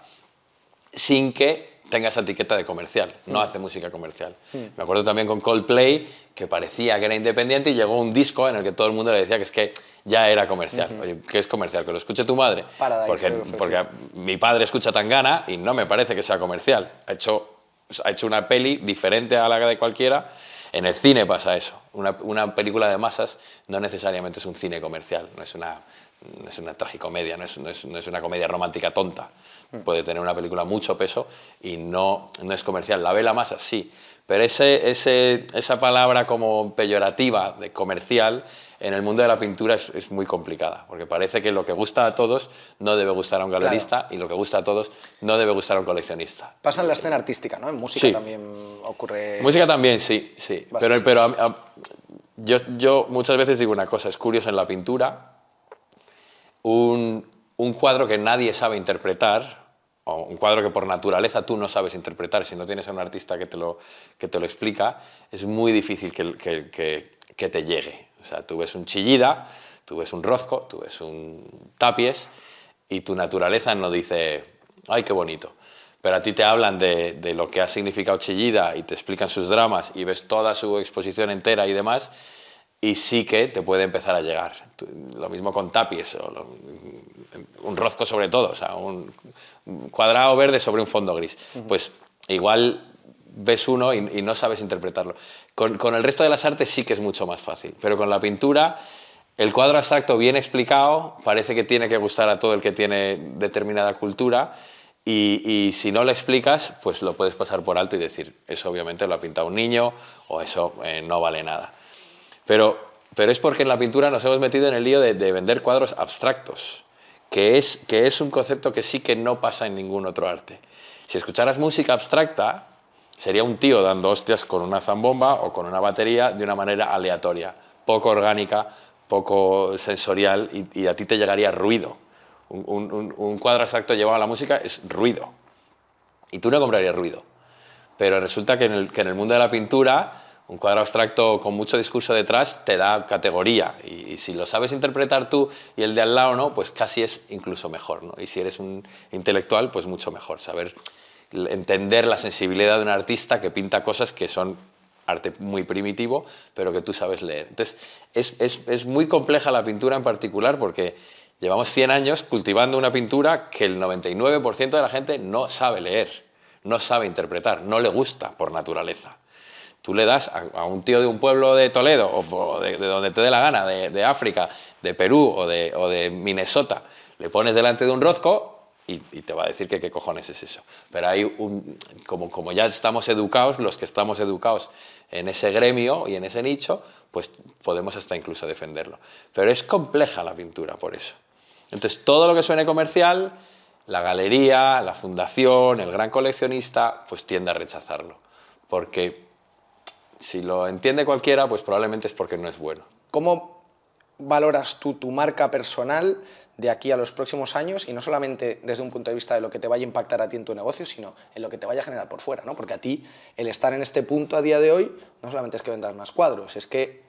sin que tenga esa etiqueta de comercial, no mm. hace música comercial. Mm. Me acuerdo también con Coldplay, que parecía que era independiente y llegó un disco en el que todo el mundo le decía que es que ya era comercial. ¿qué es comercial? Que lo escuche tu madre. porque porque mi padre escucha Tangana y no me parece que sea comercial. Ha hecho, ha hecho una peli diferente a la de cualquiera. En el cine pasa eso. Una, una película de masas no necesariamente es un cine comercial, no es una Mm, es una tragicomedia, no es, no, es, una comedia romántica tonta. Puede tener una película mucho peso y no, no es comercial. La vela masa sí, pero ese, esa palabra como peyorativa de comercial en el mundo de la pintura es, muy complicada, porque parece que lo que gusta a todos no debe gustar a un galerista y lo que gusta a todos no debe gustar a un coleccionista. Pasa en la escena artística, ¿no? En música también ocurre... Música también, sí, sí. Pero, pero yo, yo muchas veces digo una cosa, es curioso en la pintura, un, cuadro que nadie sabe interpretar, o un cuadro que por naturaleza tú no sabes interpretar, si no tienes a un artista que te lo, explica, es muy difícil que, te llegue. O sea, tú ves un chillida, tú ves un rozco, tú ves un tapies y tu naturaleza no dice, ay, qué bonito. Pero a ti te hablan de lo que ha significado chillida y te explican sus dramas y ves toda su exposición entera y demás y sí que te puede empezar a llegar. Lo mismo con tapis, un rozco sobre todo, o un cuadrado verde sobre un fondo gris. Pues igual ves uno y, no sabes interpretarlo. Con, el resto de las artes sí que es mucho más fácil, pero con la pintura, el cuadro abstracto bien explicado parece que tiene que gustar a todo el que tiene determinada cultura. Y, si no lo explicas, pues lo puedes pasar por alto y decir, eso obviamente lo ha pintado un niño o eso eh, no vale nada. Pero, es porque en la pintura nos hemos metido en el lío de, vender cuadros abstractos, que es, un concepto que sí que no pasa en ningún otro arte. Si escucharas música abstracta, sería un tío dando hostias con una zambomba o con una batería de una manera aleatoria, poco orgánica, poco sensorial y, a ti te llegaría ruido. Un, cuadro abstracto llevado a la música es ruido. Y tú no comprarías ruido. Pero resulta que en el mundo de la pintura un cuadro abstracto con mucho discurso detrás te da categoría y, si lo sabes interpretar tú y el de al lado no, pues casi es incluso mejor. ¿no? Y si eres un intelectual, pues mucho mejor. Saber entender la sensibilidad de un artista que pinta cosas que son arte muy primitivo, pero que tú sabes leer. Entonces, es, es muy compleja la pintura en particular porque llevamos 100 años cultivando una pintura que el 99% de la gente no sabe leer, no sabe interpretar, no le gusta por naturaleza. Tú le das a, un tío de un pueblo de Toledo o, de, donde te dé la gana, de, África, de Perú o de, Minnesota, le pones delante de un rozco y, te va a decir que qué cojones es eso. Pero hay un, como, como ya estamos educados, los que estamos educados en ese gremio y en ese nicho, pues podemos hasta incluso defenderlo. Pero es compleja la pintura por eso. Entonces, todo lo que suene comercial, la galería, la fundación, el gran coleccionista, pues tiende a rechazarlo. Porque si lo entiende cualquiera, pues probablemente es porque no es bueno. ¿Cómo valoras tú tu marca personal de aquí a los próximos años y no solamente desde un punto de vista de lo que te vaya a impactar a ti en tu negocio, sino en lo que te vaya a generar por fuera, ¿no? Porque a ti el estar en este punto a día de hoy no solamente es que vendas más cuadros, es que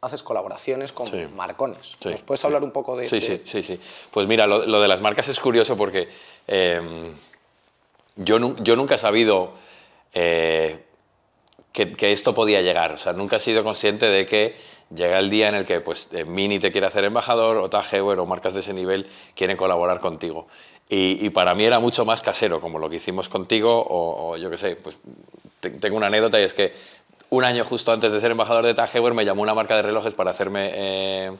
haces colaboraciones con marcones. ¿Nos puedes hablar un poco de, Sí, Sí, sí, sí, Pues mira, lo, de las marcas es curioso porque eh, yo, yo, nunca he sabido... Eh, que, esto podía llegar. O sea, nunca he sido consciente de que llega el día en el que pues, eh, Mini te quiere hacer embajador o o marcas de ese nivel quieren colaborar contigo. Y, para mí era mucho más casero, como lo que hicimos contigo, o, yo qué sé, pues tengo una anécdota y es que un año justo antes de ser embajador de Heuer me llamó una marca de relojes para hacerme... Eh,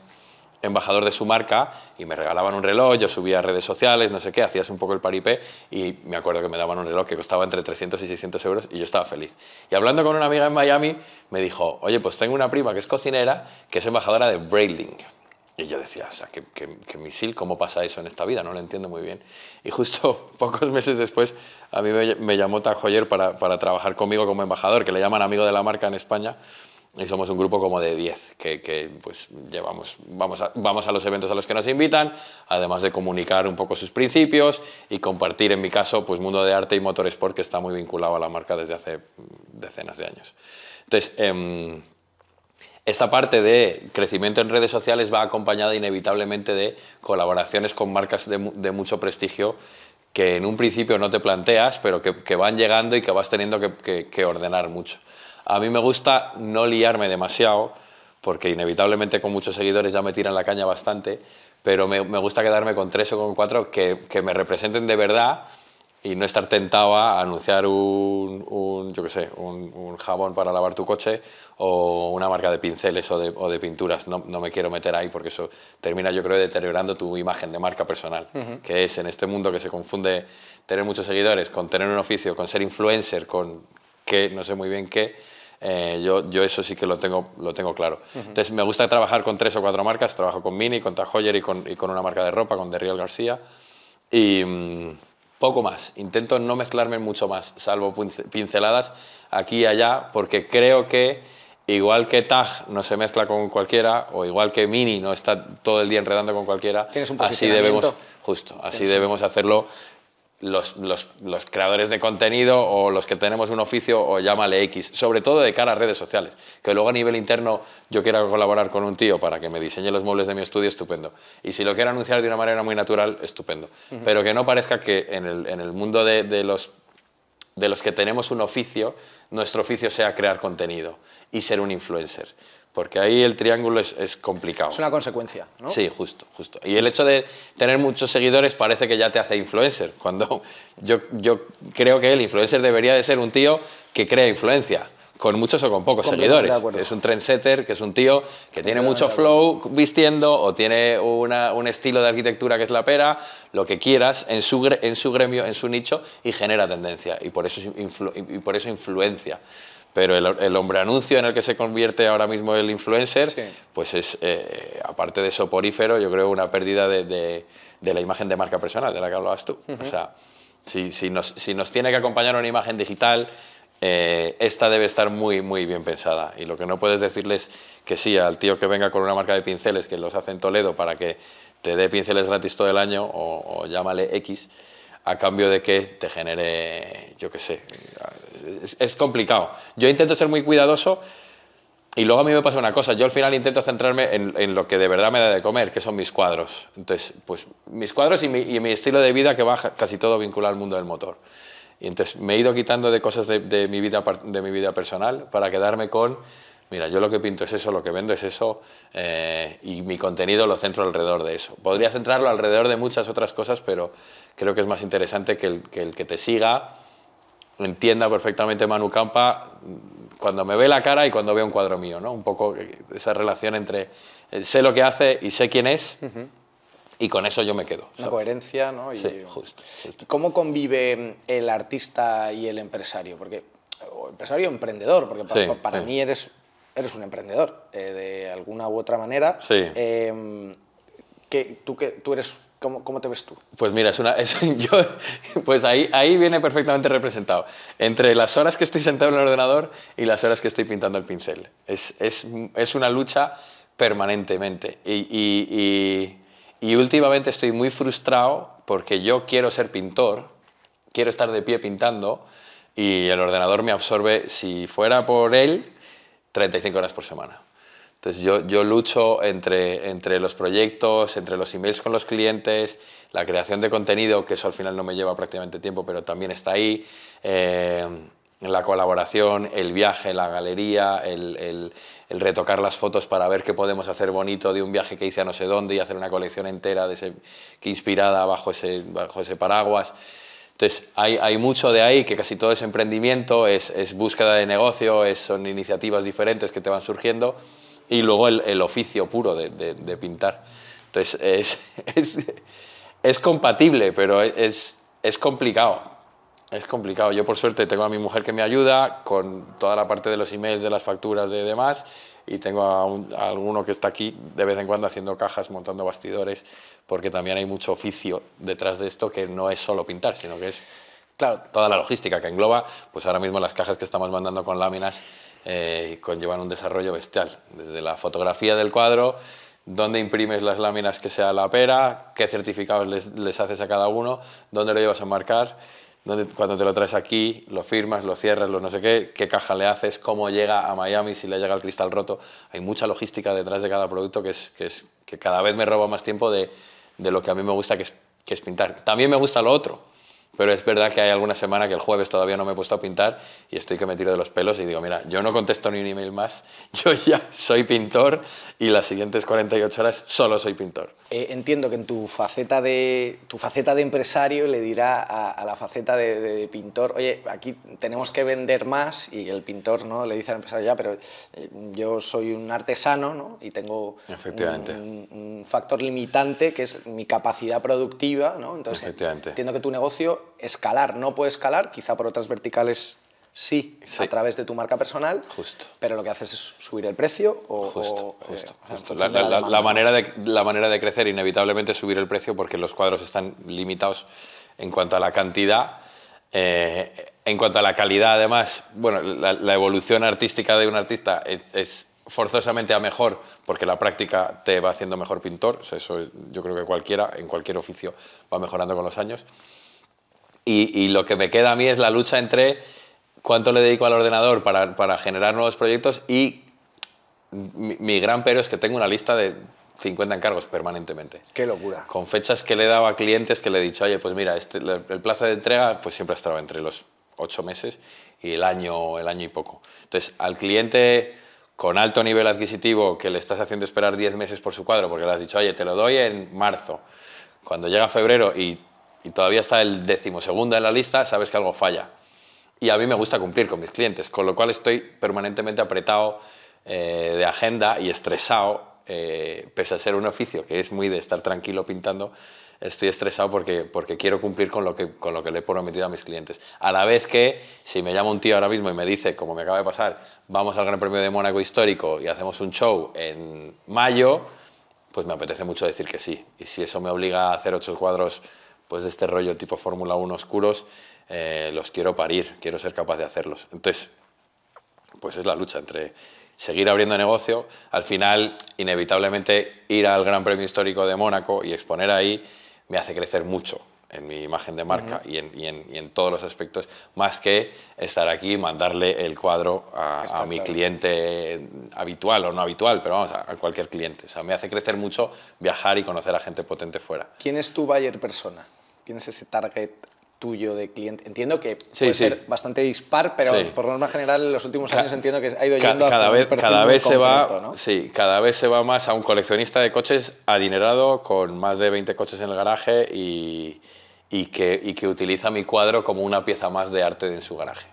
embajador de su marca y me regalaban un reloj, yo subía a redes sociales, no sé qué, hacías un poco el paripé y me acuerdo que me daban un reloj que costaba entre 300 y 600 euros y yo estaba feliz. Y hablando con una amiga en Miami, me dijo, oye, pues tengo una prima que es cocinera, que es embajadora de Brailing. Y yo decía, o sea, ¿qué, qué, misil, ¿cómo pasa eso en esta vida? No lo entiendo muy bien. Y justo pocos meses después, a mí me, llamó Tajoyer para, para trabajar conmigo como embajador, que le llaman amigo de la marca en España, y somos un grupo como de 10 que, pues, vamos a, los eventos a los que nos invitan, además de comunicar un poco sus principios y compartir, en mi caso, pues mundo de arte y motorsport que está muy vinculado a la marca desde hace mm, decenas de años. Entonces, em, esta parte de crecimiento en redes sociales va acompañada inevitablemente de colaboraciones con marcas de, mucho prestigio que en un principio no te planteas, pero que, van llegando y que vas teniendo que ordenar mucho. A mí me gusta no liarme demasiado, porque inevitablemente con muchos seguidores ya me tiran la caña bastante, pero me, gusta quedarme con tres o con cuatro que, me representen de verdad y no estar tentado a anunciar un, yo qué sé, un, jabón para lavar tu coche o una marca de pinceles o de, pinturas. No, me quiero meter ahí porque eso termina, yo creo, deteriorando tu imagen de marca personal, que es en este mundo que se confunde tener muchos seguidores con tener un oficio, con ser influencer, con que no sé muy bien qué. Eh, yo, yo eso sí que lo tengo, lo tengo claro. Entonces, me gusta trabajar con tres o cuatro marcas. Trabajo con Mini, con Tajoyer y con, y con una marca de ropa, con The Real García. Y mm, poco más. Intento no mezclarme mucho más, salvo pinceladas aquí y allá, porque creo que igual que Tag no se mezcla con cualquiera, o igual que Mini no está todo el día enredando con cualquiera, así debemos, justo, así debemos hacerlo los, creadores de contenido o los que tenemos un oficio o llámale X, sobre todo de cara a redes sociales, que luego a nivel interno yo quiera colaborar con un tío para que me diseñe los muebles de mi estudio, estupendo. Y si lo quiero anunciar de una manera muy natural, estupendo. Pero que no parezca que en el, mundo de los que tenemos un oficio, nuestro oficio sea crear contenido y ser un influencer porque ahí el triángulo es, complicado. Es una consecuencia, ¿no? Sí, justo, justo. Y el hecho de tener muchos seguidores parece que ya te hace influencer, cuando yo, yo creo que el influencer debería de ser un tío que crea influencia, con muchos o con pocos seguidores. Es un trendsetter, que es un tío que tiene mucho flow vistiendo o tiene un estilo de arquitectura que es la pera, lo que quieras, en su, en su gremio, en su nicho, y genera tendencia, y por eso, y por eso influencia pero el, hombre anuncio en el que se convierte ahora mismo el influencer, pues es, eh, aparte de soporífero, yo creo una pérdida de, la imagen de marca personal, de la que hablabas tú. O sea, si, nos, tiene que acompañar una imagen digital, eh, esta debe estar muy, muy bien pensada. Y lo que no puedes decirles que sí al tío que venga con una marca de pinceles que los hace en Toledo para que te dé pinceles gratis todo el año o, o llámale X a cambio de que te genere, yo qué sé, es, complicado. Yo intento ser muy cuidadoso. Y luego a mí me pasa una cosa, yo al final intento centrarme en, lo que de verdad me da de comer, que son mis cuadros. Entonces, pues mis cuadros y mi, estilo de vida que va casi todo vinculado al mundo del motor. Y entonces me he ido quitando de cosas de, mi vida, de mi vida personal para quedarme con, mira, yo lo que pinto es eso, lo que vendo es eso, eh, y mi contenido lo centro alrededor de eso. Podría centrarlo alrededor de muchas otras cosas, pero creo que es más interesante que, el que te siga entienda perfectamente Manu Campa cuando me ve la cara y cuando ve un cuadro mío, ¿no? Un poco esa relación entre eh, sé lo que hace y sé quién es. Y con eso yo me quedo. la coherencia, ¿no? Sí, ¿Cómo convive el artista y el empresario? Porque, empresario o emprendedor, porque para, mí eres, eres un emprendedor, eh, de alguna u otra manera. Sí. Em, que, tú, que, tú eres ¿Cómo, te ves tú? Pues mira, es una, pues ahí, ahí viene perfectamente representado. Entre las horas que estoy sentado en el ordenador y las horas que estoy pintando el pincel. Es, una lucha permanentemente. y, últimamente estoy muy frustrado porque yo quiero ser pintor, quiero estar de pie pintando y el ordenador me absorbe, si fuera por él, 35 horas por semana. Entonces yo, lucho entre, los proyectos, entre los emails con los clientes, la creación de contenido, que eso al final no me lleva prácticamente tiempo, pero también está ahí, eh, la colaboración, el viaje, la galería, el, retocar las fotos para ver qué podemos hacer bonito de un viaje que hice a no sé dónde y hacer una colección entera que inspirada bajo ese, bajo ese paraguas. Entonces, hay, mucho de ahí, que casi todo es emprendimiento, es, búsqueda de negocio, son iniciativas diferentes que te van surgiendo y luego el, oficio puro de, pintar. Entonces es, es, es compatible, pero es, es, complicado. Es complicado. Yo por suerte tengo a mi mujer que me ayuda con toda la parte de los emails, de las facturas, de demás, y tengo a, a alguno que está aquí de vez en cuando haciendo cajas, montando bastidores, porque también hay mucho oficio detrás de esto que no es solo pintar, sino que es Claro, toda la logística que engloba, pues ahora mismo las cajas que estamos mandando con láminas eh, y conllevan un desarrollo bestial, desde la fotografía del cuadro, dónde imprimes las láminas que sea la pera, qué certificados les, haces a cada uno, dónde lo llevas a marcar, dónde, cuando te lo traes aquí, lo firmas, lo cierras, lo no sé qué, qué caja le haces, cómo llega a Miami, si le llega el cristal roto. Hay mucha logística detrás de cada producto que, es, que, cada vez me roba más tiempo de, lo que a mí me gusta, que es, que es pintar. También me gusta lo otro pero es verdad que hay alguna semana que el jueves todavía no me he puesto a pintar y estoy que me tiro de los pelos y digo, mira, yo no contesto ni un email más, yo ya soy pintor y las siguientes 48 horas solo soy pintor. Eh, entiendo que en tu faceta de, tu faceta de empresario le dirá a, la faceta de, pintor, oye, aquí tenemos que vender más y el pintor ¿no? le dice al empresario, ya, pero eh, yo soy un artesano ¿no? y tengo Efectivamente. Un, factor limitante que es mi capacidad productiva, ¿no? entonces entiendo que tu negocio escalar no puede escalar, quizá por otras verticales sí, a través de tu marca personal, justo. pero lo que haces es subir el precio o... Justo, La, manera de, crecer, inevitablemente es subir el precio porque los cuadros están limitados en cuanto a la cantidad. Eh, en cuanto a la calidad, además, bueno, la, evolución artística de un artista es, forzosamente a mejor, porque la práctica te va haciendo mejor pintor, eso yo creo que cualquiera, en cualquier oficio, va mejorando con los años. Y, lo que me queda a mí es la lucha entre cuánto le dedico al ordenador para, para generar nuevos proyectos y mi, gran pero es que tengo una lista de 50 encargos permanentemente. ¡Qué locura! Con fechas que le he dado a clientes que le he dicho, oye, pues mira, este, el plazo de entrega pues siempre ha estado entre los 8 meses y el año, el año y poco. Entonces, al cliente con alto nivel adquisitivo que le estás haciendo esperar 10 meses por su cuadro porque le has dicho, oye, te lo doy en marzo. Cuando llega febrero y y todavía está el decimosegundo en la lista, sabes que algo falla. Y a mí me gusta cumplir con mis clientes, con lo cual estoy permanentemente apretado eh, de agenda y estresado, eh, pese a ser un oficio que es muy de estar tranquilo pintando, estoy estresado porque, porque quiero cumplir con lo, que, con lo que le he prometido a mis clientes. A la vez que, si me llama un tío ahora mismo y me dice, como me acaba de pasar, vamos al Gran Premio de Mónaco histórico y hacemos un show en mayo, pues me apetece mucho decir que sí. Y si eso me obliga a hacer ocho cuadros pues de este rollo tipo Fórmula 1 oscuros, eh, los quiero parir, quiero ser capaz de hacerlos. Entonces, pues es la lucha entre seguir abriendo negocio, al final, inevitablemente, ir al Gran Premio Histórico de Mónaco y exponer ahí me hace crecer mucho en mi imagen de marca y, en, todos los aspectos, más que estar aquí y mandarle el cuadro a, mi cliente habitual o no habitual, pero vamos, a, cualquier cliente. O sea, me hace crecer mucho viajar y conocer a gente potente fuera. ¿Quién es tu Bayer persona? tienes ese target tuyo de cliente? Entiendo que puede ser bastante dispar, pero por por norma general en los últimos años entiendo que ha ido yendo cada a vez, cada vez se va, Sí, cada vez se va más a un coleccionista de coches adinerado con más de 20 coches en el garaje y, que, que utiliza mi cuadro como una pieza más de arte en su garaje.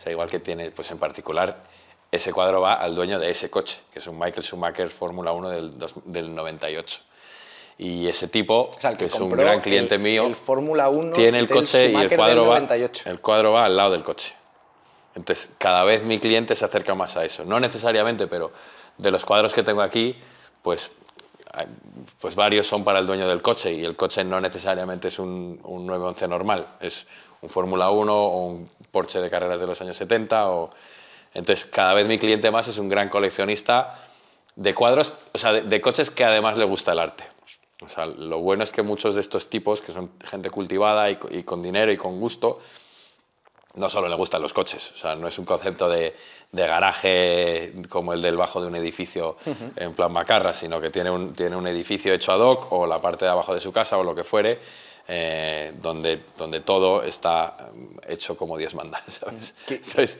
O sea, igual que tiene, pues en particular, ese cuadro va al dueño de ese coche, que es un Michael Schumacher Fórmula 1 del, del 98. Y ese tipo, que, es un gran cliente mío, Fórmula 1 tiene el coche y el cuadro, va, el cuadro va al lado del coche. Entonces, cada vez mi cliente se acerca más a eso. No necesariamente, pero de los cuadros que tengo aquí, pues, pues varios son para el dueño del coche y el coche no necesariamente es un, un 911 normal, es un Fórmula 1 o un Porsche de carreras de los años 70. O... Entonces, cada vez mi cliente más es un gran coleccionista de cuadros, o sea, de coches que además le gusta el arte. O sea, lo bueno es que muchos de estos tipos, que son gente cultivada y, con dinero y con gusto, no solo le gustan los coches, o sea, no es un concepto de, garaje como el del bajo de un edificio en plan macarra, sino que tiene un, tiene un edificio hecho ad hoc o la parte de abajo de su casa o lo que fuere, eh, donde, donde todo está mm, hecho como Dios manda, ¿sabes?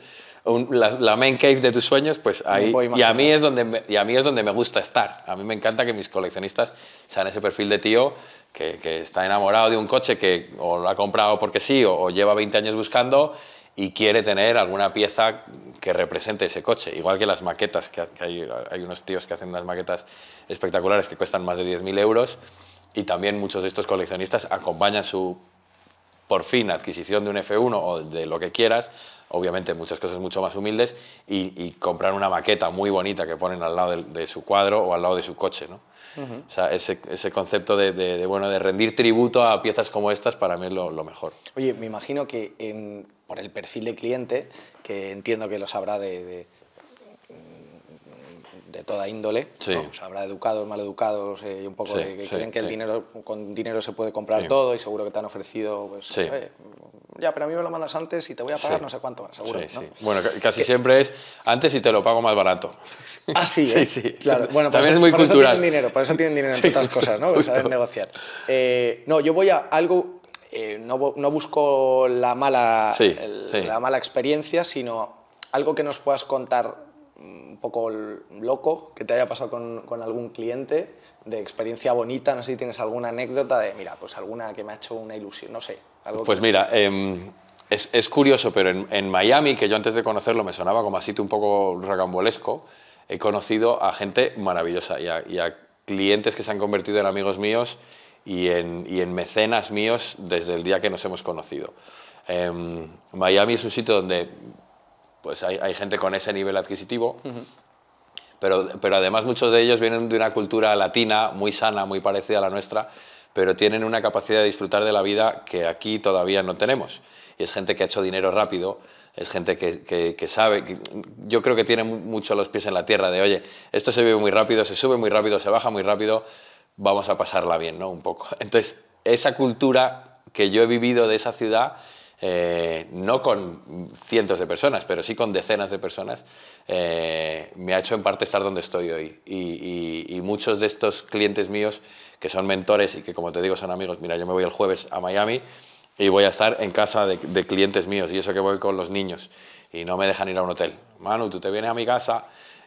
la, main cave de tus sueños, pues ahí... y, a mí es donde me, y a mí es donde me gusta estar. A mí me encanta que mis coleccionistas sean ese perfil de tío que, está enamorado de un coche que o lo ha comprado porque sí o, lleva 20 años buscando y quiere tener alguna pieza que represente ese coche. Igual que las maquetas, que hay, hay unos tíos que hacen unas maquetas espectaculares que cuestan más de 10.000 euros y también muchos de estos coleccionistas acompañan su por fin adquisición de un F1 o de lo que quieras, obviamente muchas cosas mucho más humildes, y, comprar una maqueta muy bonita que ponen al lado de, su cuadro o al lado de su coche. ¿no? O sea, ese, concepto de, bueno, de rendir tributo a piezas como estas para mí es lo, mejor. Oye, me imagino que por el perfil de cliente, que entiendo que lo sabrá de, de toda índole. habrá educados, maleducados educados, eh, y un poco que creen que el dinero, con dinero se puede comprar todo y seguro que te han ofrecido, pues, ya, pero a mí me lo mandas antes y te voy a pagar no sé cuánto más, seguro. Bueno, casi siempre es antes y te lo pago más barato. Ah, sí, ¿eh? sí, Claro. Bueno, También es muy por cultural. Eso tienen dinero, por eso tienen dinero en todas cosas, ¿no? saben negociar. Eh, no, yo voy a algo no, busco la mala, la mala experiencia, sino algo que nos puedas contar un poco loco que te haya pasado con, algún cliente, de experiencia bonita, no sé si tienes alguna anécdota de, mira, pues alguna que me ha hecho una ilusión, no sé. pues mira, em, es, curioso, pero en, Miami, que yo antes de conocerlo me sonaba como así un poco ragambolesco, he conocido a gente maravillosa y a, clientes que se han convertido en amigos míos y en, en mecenas míos desde el día que nos hemos conocido. Em, Miami es un sitio donde pues hay, gente con ese nivel adquisitivo. Pero, además muchos de ellos vienen de una cultura latina muy sana, muy parecida a la nuestra, pero tienen una capacidad de disfrutar de la vida que aquí todavía no tenemos. Y es gente que ha hecho dinero rápido, es gente que, sabe, yo creo que tiene mucho los pies en la tierra de, oye, esto se vive muy rápido, se sube muy rápido, se baja muy rápido, vamos a pasarla bien, ¿no? Un poco. Entonces, esa cultura que yo he vivido de esa ciudad eh, no con cientos de personas, pero sí con decenas de personas, eh, me ha hecho en parte estar donde estoy hoy. Y, muchos de estos clientes míos, que son mentores y que como te digo son amigos, mira, yo me voy el jueves a Miami y voy a estar en casa de, clientes míos, y eso que voy con los niños, y no me dejan ir a un hotel. Manu, tú te vienes a mi casa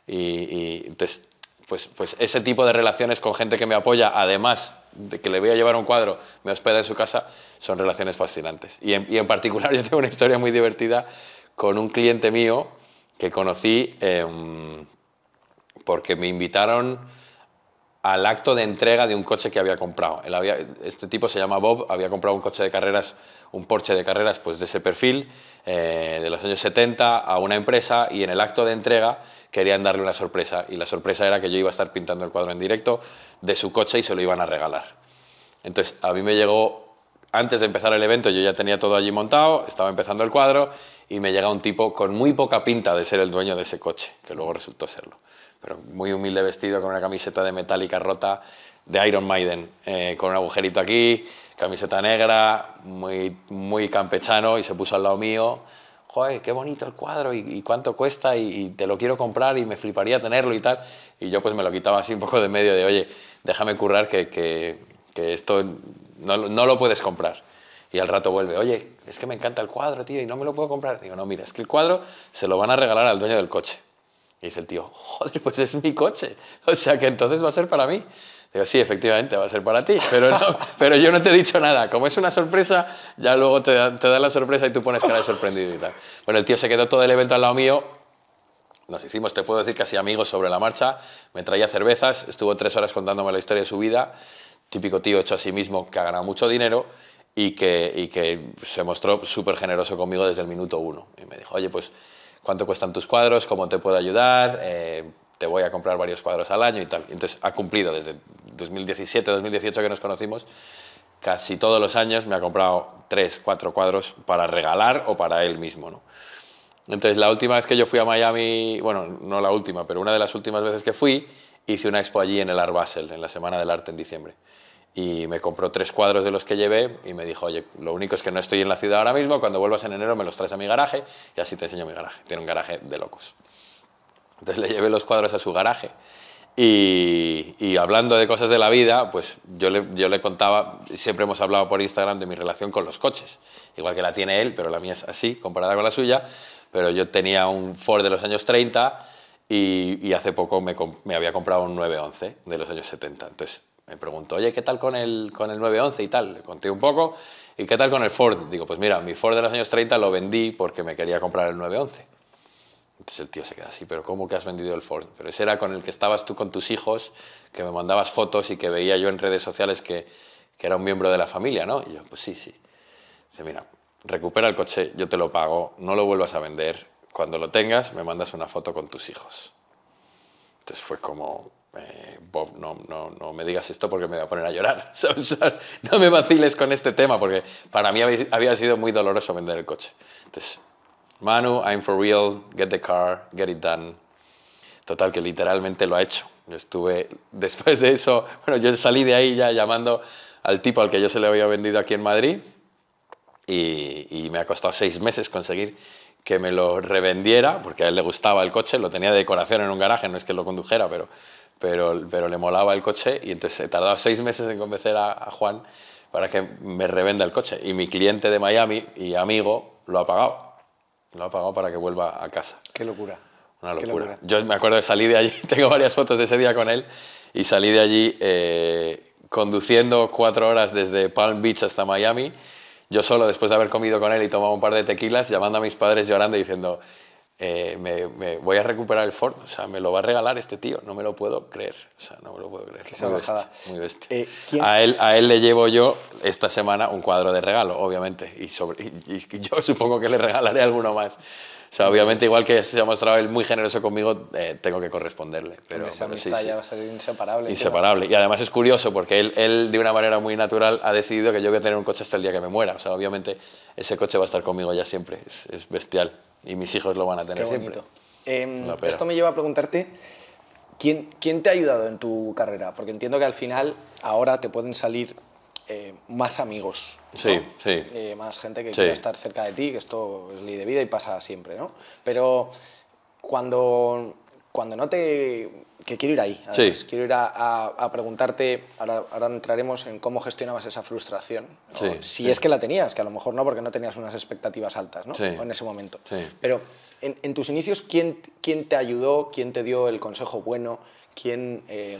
y, y entonces pues, pues, ese tipo de relaciones con gente que me apoya, además de que le voy a llevar un cuadro, me hospeda en su casa, son relaciones fascinantes. Y en, particular yo tengo una historia muy divertida con un cliente mío que conocí em, porque me invitaron al acto de entrega de un coche que había comprado. este tipo se llama Bob, había comprado un coche de carreras, un Porsche de carreras pues de ese perfil, eh, de los años 70, a una empresa y en el acto de entrega querían darle una sorpresa y la sorpresa era que yo iba a estar pintando el cuadro en directo de su coche y se lo iban a regalar. Entonces a mí me llegó, antes de empezar el evento yo ya tenía todo allí montado, estaba empezando el cuadro y me llega un tipo con muy poca pinta de ser el dueño de ese coche, que luego resultó serlo pero muy humilde vestido con una camiseta de metálica rota de Iron Maiden, eh, con un agujerito aquí, camiseta negra, muy, muy campechano y se puso al lado mío. Joder, qué bonito el cuadro y, cuánto cuesta y, te lo quiero comprar y me fliparía tenerlo y tal. Y yo pues me lo quitaba así un poco de medio de, oye, déjame currar que, que, que esto no, no lo puedes comprar. Y al rato vuelve, oye, es que me encanta el cuadro, tío, y no me lo puedo comprar. Digo, no, mira, es que el cuadro se lo van a regalar al dueño del coche. Y dice el tío, joder, pues es mi coche. O sea que entonces va a ser para mí. Digo, sí, efectivamente, va a ser para ti, pero, pero yo no te he dicho nada. Como es una sorpresa, ya luego te, da, la sorpresa y tú pones cara de sorprendido y tal. Bueno, el tío se quedó todo el evento al lado mío. Nos hicimos, te puedo decir, casi amigos sobre la marcha. Me traía cervezas, estuvo tres horas contándome la historia de su vida. Típico tío hecho a sí mismo, que ha ganado mucho dinero y que, y que se mostró súper generoso conmigo desde el minuto uno. Y me dijo, oye, pues cuánto cuestan tus cuadros, cómo te puedo ayudar, eh, te voy a comprar varios cuadros al año y tal. Entonces ha cumplido desde 2017, 2018 que nos conocimos, casi todos los años me ha comprado tres, cuatro cuadros para regalar o para él mismo. ¿no? Entonces la última vez que yo fui a Miami, bueno, no la última, pero una de las últimas veces que fui, hice una expo allí en el Art Basel, en la Semana del Arte en diciembre y me compró tres cuadros de los que llevé y me dijo, oye, lo único es que no estoy en la ciudad ahora mismo, cuando vuelvas en enero me los traes a mi garaje y así te enseño mi garaje. Tiene un garaje de locos. Entonces le llevé los cuadros a su garaje y, hablando de cosas de la vida, pues yo le, yo le contaba, siempre hemos hablado por Instagram de mi relación con los coches, igual que la tiene él, pero la mía es así comparada con la suya, pero yo tenía un Ford de los años 30 y, hace poco me, me había comprado un 911 de los años 70, entonces me preguntó, oye, ¿qué tal con el, con el 911 y tal? Le conté un poco. ¿Y qué tal con el Ford? Digo, pues mira, mi Ford de los años 30 lo vendí porque me quería comprar el 911. Entonces el tío se queda así, pero ¿cómo que has vendido el Ford? Pero ese era con el que estabas tú con tus hijos, que me mandabas fotos y que veía yo en redes sociales que, que era un miembro de la familia, ¿no? Y yo, pues sí, sí. Dice, mira, recupera el coche, yo te lo pago, no lo vuelvas a vender, cuando lo tengas me mandas una foto con tus hijos. Entonces fue como, eh, Bob, no, no, no, me digas esto porque me voy a poner a llorar. No me vaciles con este tema porque para mí había sido muy doloroso vender el coche. Entonces, Manu, I'm for real, get the car, get it done. Total, que literalmente lo ha hecho. Yo estuve, después de eso, bueno, yo salí de ahí ya llamando al tipo al que yo se le había vendido aquí en Madrid y me ha costado seis meses conseguir que me lo revendiera, porque a él le gustaba el coche, lo tenía de decoración en un garaje, no es que lo condujera, pero, pero, le molaba el coche y entonces he tardado seis meses en convencer a, Juan para que me revenda el coche. Y mi cliente de Miami y amigo lo ha pagado, lo ha pagado para que vuelva a casa. Qué locura. Una locura. Yo me acuerdo de salir de allí, tengo varias fotos de ese día con él, y salí de allí eh, conduciendo cuatro horas desde Palm Beach hasta Miami yo solo, después de haber comido con él y tomado un par de tequilas, llamando a mis padres llorando y diciendo, eh, me, voy a recuperar el Ford, o sea, me lo va a regalar este tío, no me lo puedo creer, o sea, no me lo puedo creer. Eh, a, él, a él le llevo yo esta semana un cuadro de regalo, obviamente, y, y yo supongo que le regalaré alguno más. O sea, obviamente, igual que se ha mostrado él muy generoso conmigo, eh, tengo que corresponderle. Pero, esa amistad ya va a ser inseparable. Inseparable. Y además es curioso porque él, de una manera muy natural, ha decidido que yo voy a tener un coche hasta el día que me muera. O sea, obviamente, ese coche va a estar conmigo ya siempre. Es, bestial. Y mis hijos lo van a tener siempre. Em, esto me lleva a preguntarte. ¿Quién, ¿Quién te ha ayudado en tu carrera? Porque entiendo que al final ahora te pueden salir eh, más amigos. sí. Eh, más gente que quiere quiera estar cerca de ti, que esto es ley de vida y pasa siempre, ¿no? Pero cuando, cuando no te... que quiero ir ahí, quiero ir a, preguntarte, ahora, entraremos en cómo gestionabas esa frustración, si es que la tenías, que a lo mejor no porque no tenías unas expectativas altas ¿no? en ese momento. Pero en, tus inicios, ¿quién, ¿quién te ayudó? ¿Quién te dio el consejo bueno? ¿Quién... Eh,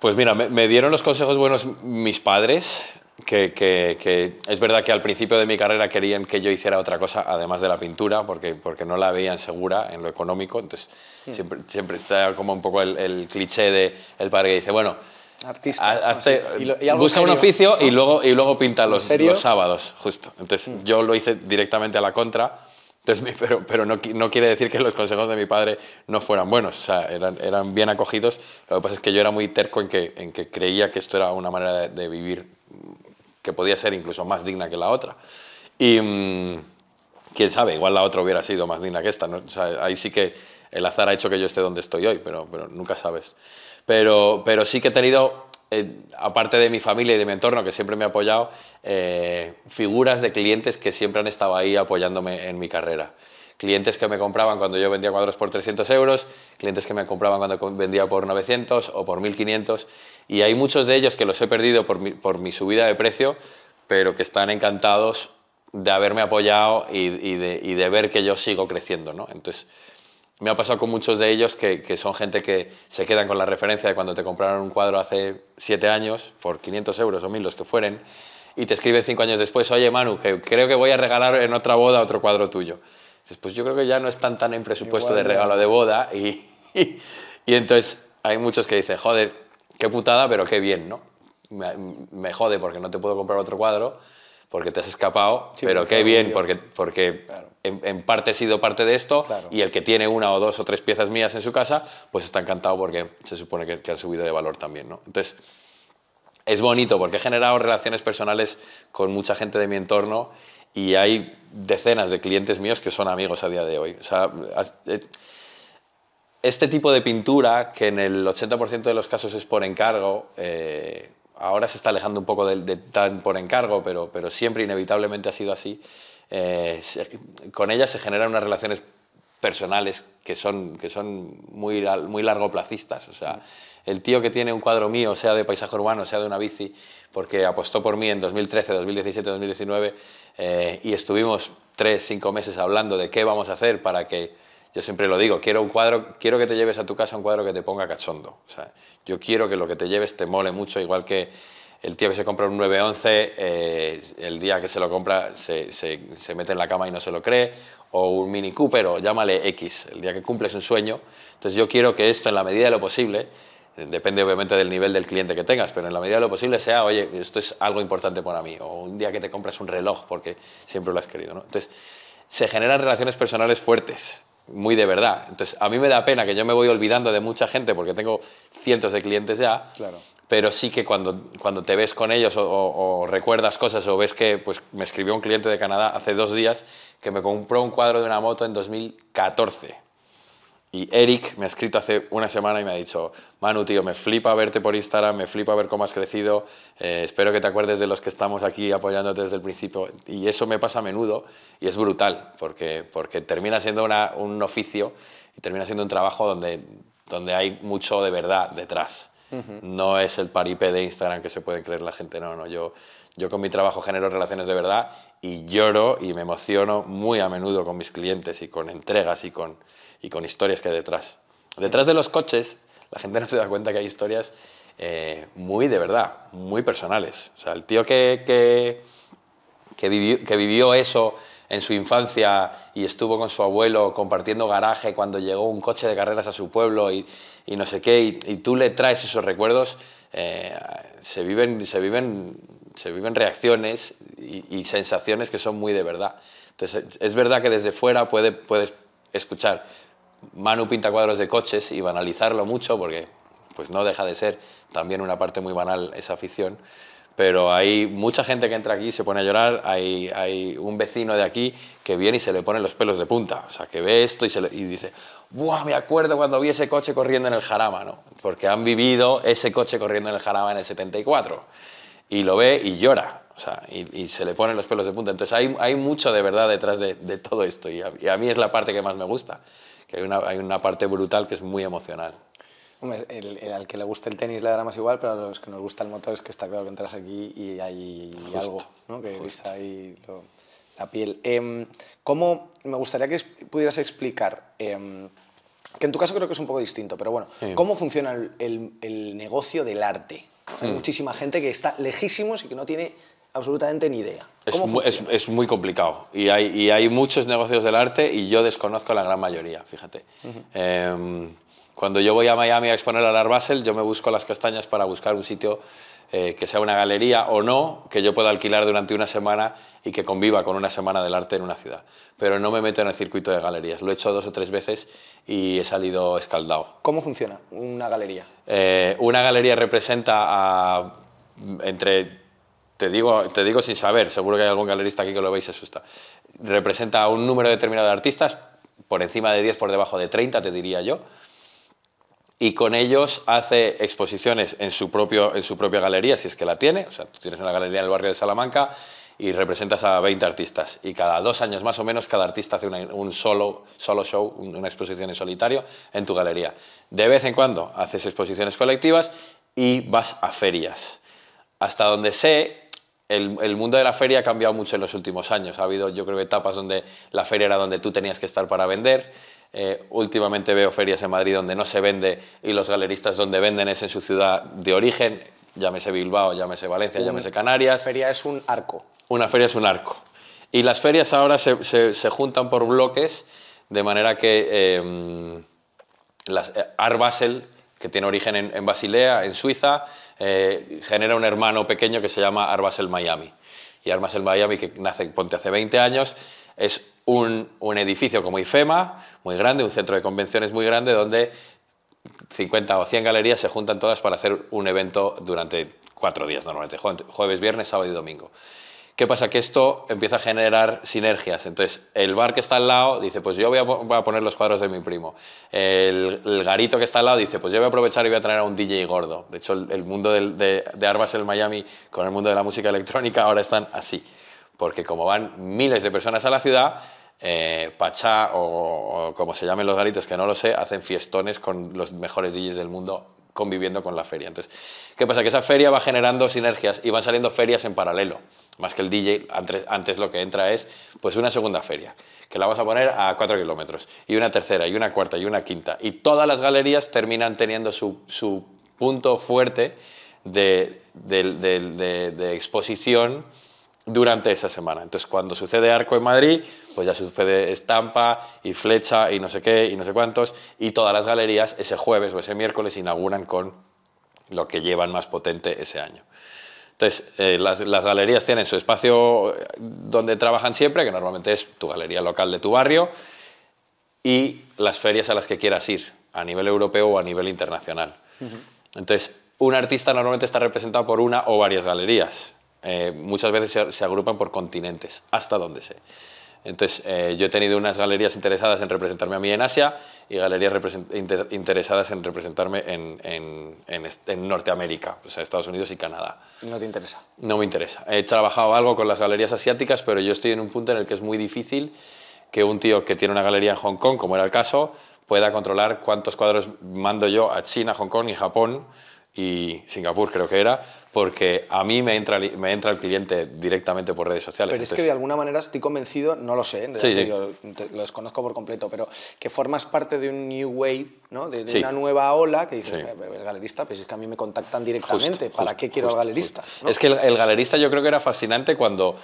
pues mira, me, dieron los consejos buenos mis padres, que, es verdad que al principio de mi carrera querían que yo hiciera otra cosa además de la pintura, porque, porque no la veían segura en lo económico, entonces hmm. siempre, está como un poco el, cliché de el padre que dice, bueno, Artista. un oficio y ah. luego, y luego pinta los, los sábados, justo. Entonces hmm. yo lo hice directamente a la contra pero, pero no, quiere decir que los consejos de mi padre no fueran buenos, eran, bien acogidos. Lo que pasa es que yo era muy terco en que, en que creía que esto era una manera de, vivir que podía ser incluso más digna que la otra. Y mm, quién sabe, igual la otra hubiera sido más digna que esta. ahí sí que el azar ha hecho que yo esté donde estoy hoy, pero, pero nunca sabes. Pero, pero sí que he tenido eh, aparte de mi familia y de mi entorno que siempre me ha apoyado, eh, figuras de clientes que siempre han estado ahí apoyándome en mi carrera. Clientes que me compraban cuando yo vendía cuadros por 300 euros, clientes que me compraban cuando vendía por 900 o por 1500, y hay muchos de ellos que los he perdido por mi, subida de precio, pero que están encantados de haberme apoyado y, de, ver que yo sigo creciendo. ¿no? Entonces, me ha pasado con muchos de ellos que, son gente que se quedan con la referencia de cuando te compraron un cuadro hace siete años, por 500 euros o 1000, los que fueren, y te escriben cinco años después, oye Manu, que creo que voy a regalar en otra boda otro cuadro tuyo. pues yo creo que ya no están tan en presupuesto de regalo de boda y, y, entonces hay muchos que dicen, joder, qué putada, pero qué bien, ¿no? me jode porque no te puedo comprar otro cuadro, porque te has escapado, pero qué bien, porque, porque en, parte he sido parte de esto y el que tiene una o dos o tres piezas mías en su casa, pues está encantado porque se supone que, que han subido de valor también, Entonces, es bonito porque he generado relaciones personales con mucha gente de mi entorno y hay decenas de clientes míos que son amigos a día de hoy. sea, eh, este tipo de pintura, que en el 80% de los casos es por encargo, eh, ahora se está alejando un poco de, tan por encargo, pero, pero siempre inevitablemente ha sido así. Eh, con ella se generan unas relaciones personales que son, que son muy, muy largoplacistas. O sea, el tío que tiene un cuadro mío, sea de paisaje urbano, sea de una bici, porque apostó por mí en 2013, 2017, 2019, y estuvimos tres, cinco meses hablando de qué vamos a hacer para que yo siempre lo digo, quiero un cuadro, quiero que te lleves a tu casa un cuadro que te ponga cachondo. sea, yo quiero que lo que te lleves te mole mucho, igual que el tío que se compra un 911, eh, el día que se lo compra se, se, mete en la cama y no se lo cree, o un Mini Cooper, llámale X, el día que cumples un sueño. Entonces yo quiero que esto, en la medida de lo posible, depende obviamente del nivel del cliente que tengas, pero en la medida de lo posible sea, oye, esto es algo importante para mí, o un día que te compras un reloj porque siempre lo has querido. Entonces se generan relaciones personales fuertes, muy de verdad. Entonces, a mí me da pena que yo me voy olvidando de mucha gente porque tengo cientos de clientes ya. Pero sí que cuando, cuando te ves con ellos o, recuerdas cosas o ves que pues, me escribió un cliente de Canadá hace dos días que me compró un cuadro de una moto en 2014. Y Eric me ha escrito hace una semana y me ha dicho, Manu, tío, me flipa verte por Instagram, me flipa ver cómo has crecido, eh, espero que te acuerdes de los que estamos aquí apoyándote desde el principio. Y eso me pasa a menudo y es brutal, porque, porque termina siendo un oficio y termina siendo un trabajo donde, donde hay mucho de verdad detrás. No es el paripe de Instagram que se puede creer la gente, no, no. Yo, yo con mi trabajo genero relaciones de verdad y lloro y me emociono muy a menudo con mis clientes y con entregas y con y con historias que hay detrás. Detrás de los coches, la gente no se da cuenta que hay historias eh, muy de verdad, muy personales. O sea, el tío que, que, vivió, eso en su infancia y estuvo con su abuelo compartiendo garaje cuando llegó un coche de carreras a su pueblo y, no sé qué, y, tú le traes esos recuerdos, eh, se, viven, se, viven, se viven reacciones y, sensaciones que son muy de verdad. Entonces, es verdad que desde fuera puedes escuchar, Manu pinta cuadros de coches y banalizarlo mucho porque pues no deja de ser también una parte muy banal esa afición. Pero hay mucha gente que entra aquí y se pone a llorar. Hay, un vecino de aquí que viene y se le ponen los pelos de punta. O sea, que ve esto y, dice, ¡buah! Me acuerdo cuando vi ese coche corriendo en el Jarama, ¿no? Porque han vivido ese coche corriendo en el Jarama en el 74. Y lo ve y llora. O sea, y, se le ponen los pelos de punta. Entonces hay, mucho de verdad detrás de, todo esto y a, mí es la parte que más me gusta que hay una, parte brutal que es muy emocional. el, al que le gusta el tenis le dará más igual, pero a los que nos gusta el motor es que está claro que entras aquí y hay algo, ¿no? que dice ahí la piel. Em, me gustaría que pudieras explicar, em, que en tu caso creo que es un poco distinto, pero bueno, ¿cómo funciona el, negocio del arte? Hay mm. muchísima gente que está lejísimos y que no tiene absolutamente ni idea. Es muy, es, muy, complicado y hay, hay, muchos negocios del arte y yo desconozco la gran mayoría, fíjate. Em, cuando yo voy a Miami a exponer al Art Basel, yo me busco las castañas para buscar un sitio eh, que sea una galería o no, que yo pueda alquilar durante una semana y que conviva con una semana del arte en una ciudad. Pero no me meto en el circuito de galerías. Lo he hecho dos o tres veces y he salido escaldado. ¿Cómo funciona una galería? Eh, una galería representa a, entre te digo, te digo sin saber, seguro que hay algún galerista aquí que lo veis y se asusta, representa un número determinado de artistas, por encima de 10, por debajo de 30, te diría yo, y con ellos hace exposiciones en su, propio, en su propia galería, si es que la tiene, o sea, tú tienes una galería en el barrio de Salamanca y representas a 20 artistas, y cada dos años más o menos cada artista hace un solo, solo show, una exposición en solitario en tu galería. De vez en cuando haces exposiciones colectivas y vas a ferias. Hasta donde sé, el, mundo de la feria ha cambiado mucho en los últimos años. Ha habido, yo creo, etapas donde la feria era donde tú tenías que estar para vender. Eh, últimamente veo ferias en Madrid donde no se vende y los galeristas donde venden es en su ciudad de origen. Llámese Bilbao, llámese Valencia, llámese Canarias. Una feria es un arco. Una feria es un arco. Y las ferias ahora se, juntan por bloques, de manera que eh, las, eh, Art Basel que tiene origen en, Basilea, en Suiza, eh, genera un hermano pequeño que se llama Arbas Miami. Y Arbasel Miami, que nace en Ponte hace 20 años, es un, un edificio como IFEMA, muy grande, un centro de convenciones muy grande, donde 50 o 100 galerías se juntan todas para hacer un evento durante cuatro días normalmente, jueves, viernes, sábado y domingo. ¿Qué pasa? Que esto empieza a generar sinergias. Entonces, el bar que está al lado dice, pues yo voy a, poner los cuadros de mi primo. El, garito que está al lado dice, pues yo voy a aprovechar y voy a traer a un DJ gordo. De hecho, el, mundo de, de Arbas el Miami con el mundo de la música electrónica ahora están así. Porque como van miles de personas a la ciudad, eh, Pachá o, o, como se llamen los garitos, que no lo sé, hacen fiestones con los mejores DJs del mundo conviviendo con la feria. Entonces, ¿qué pasa? Que esa feria va generando sinergias y van saliendo ferias en paralelo. Más que el DJ, antes, lo que entra es pues una segunda feria, que la vamos a poner a 4 kilómetros, y una tercera, y una cuarta, y una quinta. Y todas las galerías terminan teniendo su, punto fuerte de exposición durante esa semana. Entonces, cuando sucede Arco en Madrid, pues ya sucede estampa y flecha y no sé qué y no sé cuántos, y todas las galerías ese jueves o ese miércoles inauguran con lo que llevan más potente ese año. Entonces, eh, las, galerías tienen su espacio eh, donde trabajan siempre, que normalmente es tu galería local de tu barrio, y las ferias a las que quieras ir, a nivel europeo o a nivel internacional. Entonces, un artista normalmente está representado por una o varias galerías. Eh, muchas veces se, agrupan por continentes, hasta donde sé. Entonces, eh, yo he tenido unas galerías interesadas en representarme a mí en Asia y galerías interesadas en representarme en, en, Norteamérica, o sea, Estados Unidos y Canadá. ¿No te interesa? No me interesa. He trabajado algo con las galerías asiáticas, pero yo estoy en un punto en el que es muy difícil que un tío que tiene una galería en Hong Kong, como era el caso, pueda controlar cuántos cuadros mando yo a China, Hong Kong y Japón y Singapur creo que era, porque a mí me entra, el cliente directamente por redes sociales. Pero es que de alguna manera estoy convencido, no lo sé, ¿eh? lo desconozco por completo, pero que formas parte de un new wave, de, una nueva ola que dices, eh, el galerista, pues es que a mí me contactan directamente, ¿para qué quiero al galerista? Es que el, galerista yo creo que era fascinante cuando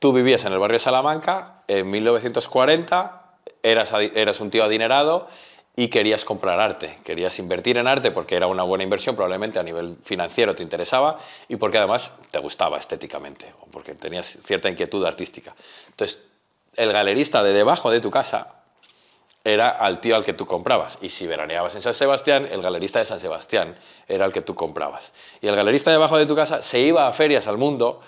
tú vivías en el barrio de Salamanca en 1940, eras, eras un tío adinerado y querías comprar arte, querías invertir en arte porque era una buena inversión, probablemente a nivel financiero te interesaba y porque además te gustaba estéticamente o porque tenías cierta inquietud artística. Entonces, el galerista de debajo de tu casa era al tío al que tú comprabas. Y si veraneabas en San Sebastián, el galerista de San Sebastián era el que tú comprabas. Y el galerista debajo de tu casa se iba a ferias al mundo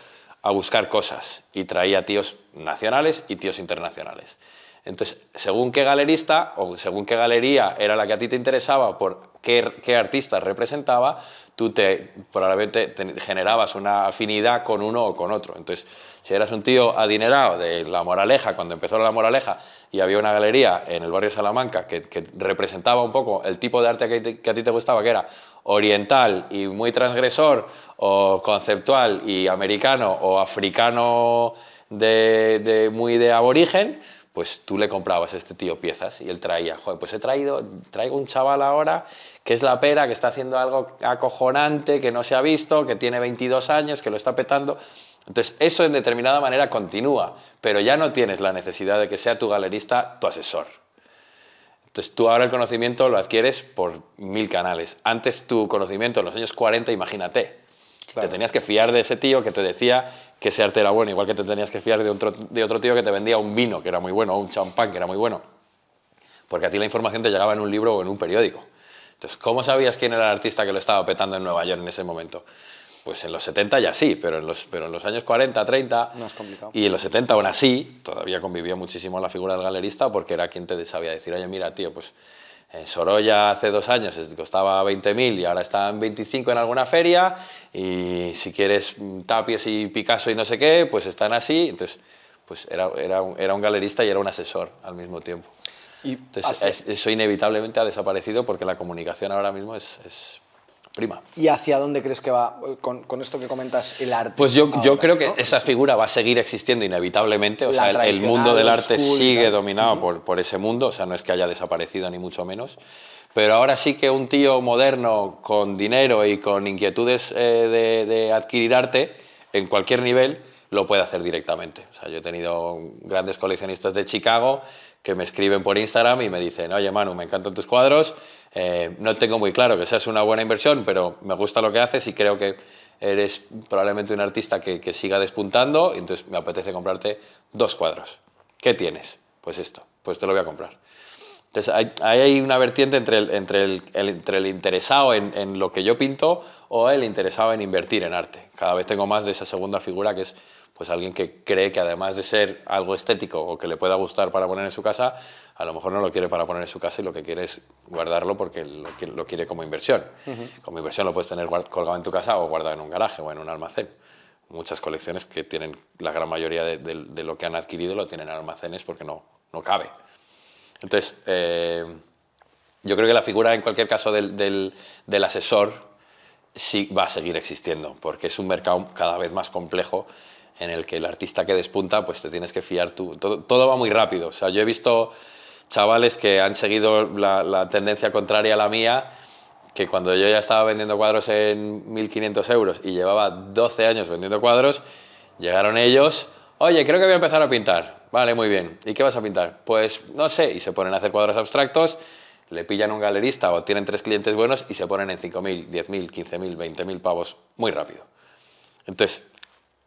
a buscar cosas y traía tíos nacionales y tíos internacionales. Entonces, según qué galerista o según qué galería era la que a ti te interesaba por qué, artista representaba, tú te, probablemente generabas una afinidad con uno o con otro. Entonces, si eras un tío adinerado de La Moraleja, cuando empezó La Moraleja y había una galería en el barrio Salamanca que, representaba un poco el tipo de arte que, a ti te gustaba, que era oriental y muy transgresor, o conceptual y americano, o africano muy de aborigen, pues tú le comprabas a este tío piezas y él traía, joder, pues he traído, traigo un chaval ahora que es la pera, que está haciendo algo acojonante, que no se ha visto, que tiene 22 años, que lo está petando. Entonces, eso en determinada manera continúa, pero ya no tienes la necesidad de que sea tu galerista tu asesor. Entonces, tú ahora el conocimiento lo adquieres por mil canales. Antes tu conocimiento en los años 40, imagínate, te tenías que fiar de ese tío que te decía que ese arte era bueno, igual que te tenías que fiar de otro, de otro tío que te vendía un vino que era muy bueno o un champán que era muy bueno. Porque a ti la información te llegaba en un libro o en un periódico. Entonces, ¿cómo sabías quién era el artista que lo estaba petando en Nueva York en ese momento? Pues en los 70 ya sí, pero en los, pero en los años 40, 30 complicado. y en los 70 aún así, todavía convivió muchísimo la figura del galerista porque era quien te sabía decir, oye, mira, tío, pues en eh, Sorolla hace dos años costaba 20.000 y ahora están en 25 en alguna feria. Y si quieres mm, Tapies y Picasso y no sé qué, pues están así. Entonces, pues era, un, era un galerista y era un asesor al mismo tiempo. Y eso inevitablemente ha desaparecido porque la comunicación ahora mismo es prima. ¿Y hacia dónde crees que va eh, con, esto que comentas el arte? Pues yo, creo que esa figura va a seguir existiendo inevitablemente, o sea, el, mundo del arte sigue dominado por, ese mundo, o sea, no es que haya desaparecido ni mucho menos, pero ahora sí que un tío moderno con dinero y con inquietudes eh, de adquirir arte en cualquier nivel, lo puede hacer directamente. O sea, yo he tenido grandes coleccionistas de Chicago que me escriben por Instagram y me dicen, oye Manu, me encantan tus cuadros, eh, no tengo muy claro que seas una buena inversión, pero me gusta lo que haces y creo que eres probablemente un artista que, siga despuntando, entonces me apetece comprarte dos cuadros. ¿Qué tienes? Pues esto, pues te lo voy a comprar. Entonces, hay, una vertiente entre el, entre el, entre el interesado en, lo que yo pinto o el interesado en invertir en arte. Cada vez tengo más de esa segunda figura que es pues alguien que cree que además de ser algo estético o que le pueda gustar para poner en su casa, a lo mejor no lo quiere para poner en su casa y lo que quiere es guardarlo porque lo, quiere como inversión. Como inversión lo puedes tener colgado en tu casa o guardado en un garaje o en un almacén. Muchas colecciones que tienen, la gran mayoría de, lo que han adquirido lo tienen en almacenes porque no, no cabe. Entonces, eh, yo creo que la figura, en cualquier caso, del asesor sí va a seguir existiendo, porque es un mercado cada vez más complejo en el que el artista que despunta, pues te tienes que fiar tú. Todo, va muy rápido. O sea, yo he visto chavales que han seguido la, la tendencia contraria a la mía, que cuando yo ya estaba vendiendo cuadros en 1.500 euros y llevaba 12 años vendiendo cuadros, llegaron ellos, oye, creo que voy a empezar a pintar. Vale, muy bien. ¿Y qué vas a pintar? Pues no sé, y se ponen a hacer cuadros abstractos, le pillan un galerista o tienen tres clientes buenos y se ponen en 5.000, 10.000, 15.000, 20.000 pavos muy rápido. Entonces,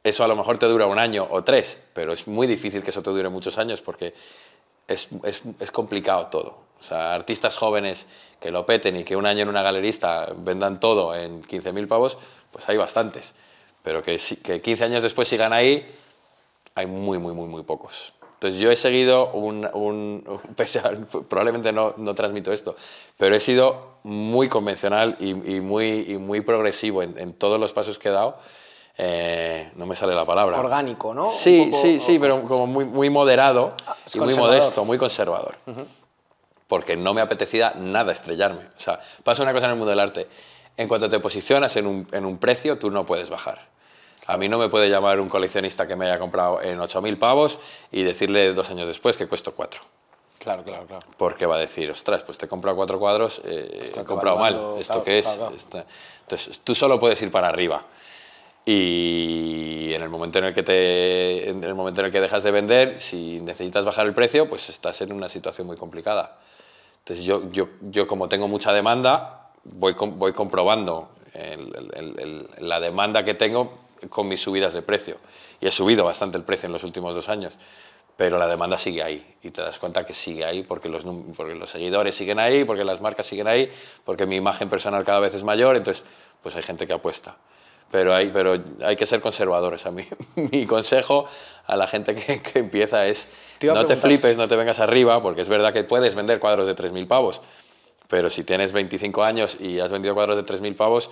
eso a lo mejor te dura un año o tres, pero es muy difícil que eso te dure muchos años porque es, es, es complicado todo. O sea, artistas jóvenes que lo peten y que un año en una galerista vendan todo en 15.000 pavos, pues hay bastantes. Pero que, que 15 años después sigan ahí, hay muy, muy, muy, muy pocos. Entonces yo he seguido un, un pese probablemente no, no, transmito esto, pero he sido muy convencional y, y muy, y muy progresivo en, en todos los pasos que he dado eh, no me sale la palabra. Orgánico, ¿no? Sí, sí, sí, pero como muy, muy moderado ah, y muy modesto, muy conservador. Porque no me apetecía nada estrellarme. O sea, pasa una cosa en el mundo del arte. En cuanto te posicionas en un, precio, tú no puedes bajar. A mí no me puede llamar un coleccionista que me haya comprado en 8.000 pavos y decirle dos años después que cuesta 4. Claro, claro, claro. Porque va a decir, ostras, pues te he comprado cuatro cuadros, eh, he comprado mal, ¿esto que es? Entonces, tú solo puedes ir para arriba. Y en el momento en el que te, en el momento en el que dejas de vender, si necesitas bajar el precio, pues estás en una situación muy complicada. Entonces yo, yo, yo como tengo mucha demanda, voy, voy comprobando la demanda que tengo con mis subidas de precio. Y he subido bastante el precio en los últimos dos años, pero la demanda sigue ahí. Y te das cuenta que sigue ahí porque los, porque los seguidores siguen ahí, porque las marcas siguen ahí, porque mi imagen personal cada vez es mayor, entonces pues hay gente que apuesta pero hay, pero hay que ser conservadores. A mí, mi consejo a la gente que, que empieza es no te flipes, no te vengas arriba, porque es verdad que puedes vender cuadros de 3.000 pavos, pero si tienes 25 años y has vendido cuadros de 3.000 pavos,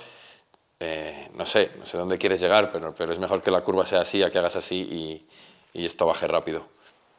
eh, no sé, no sé dónde quieres llegar, pero, pero es mejor que la curva sea así, a que hagas así y, y esto baje rápido.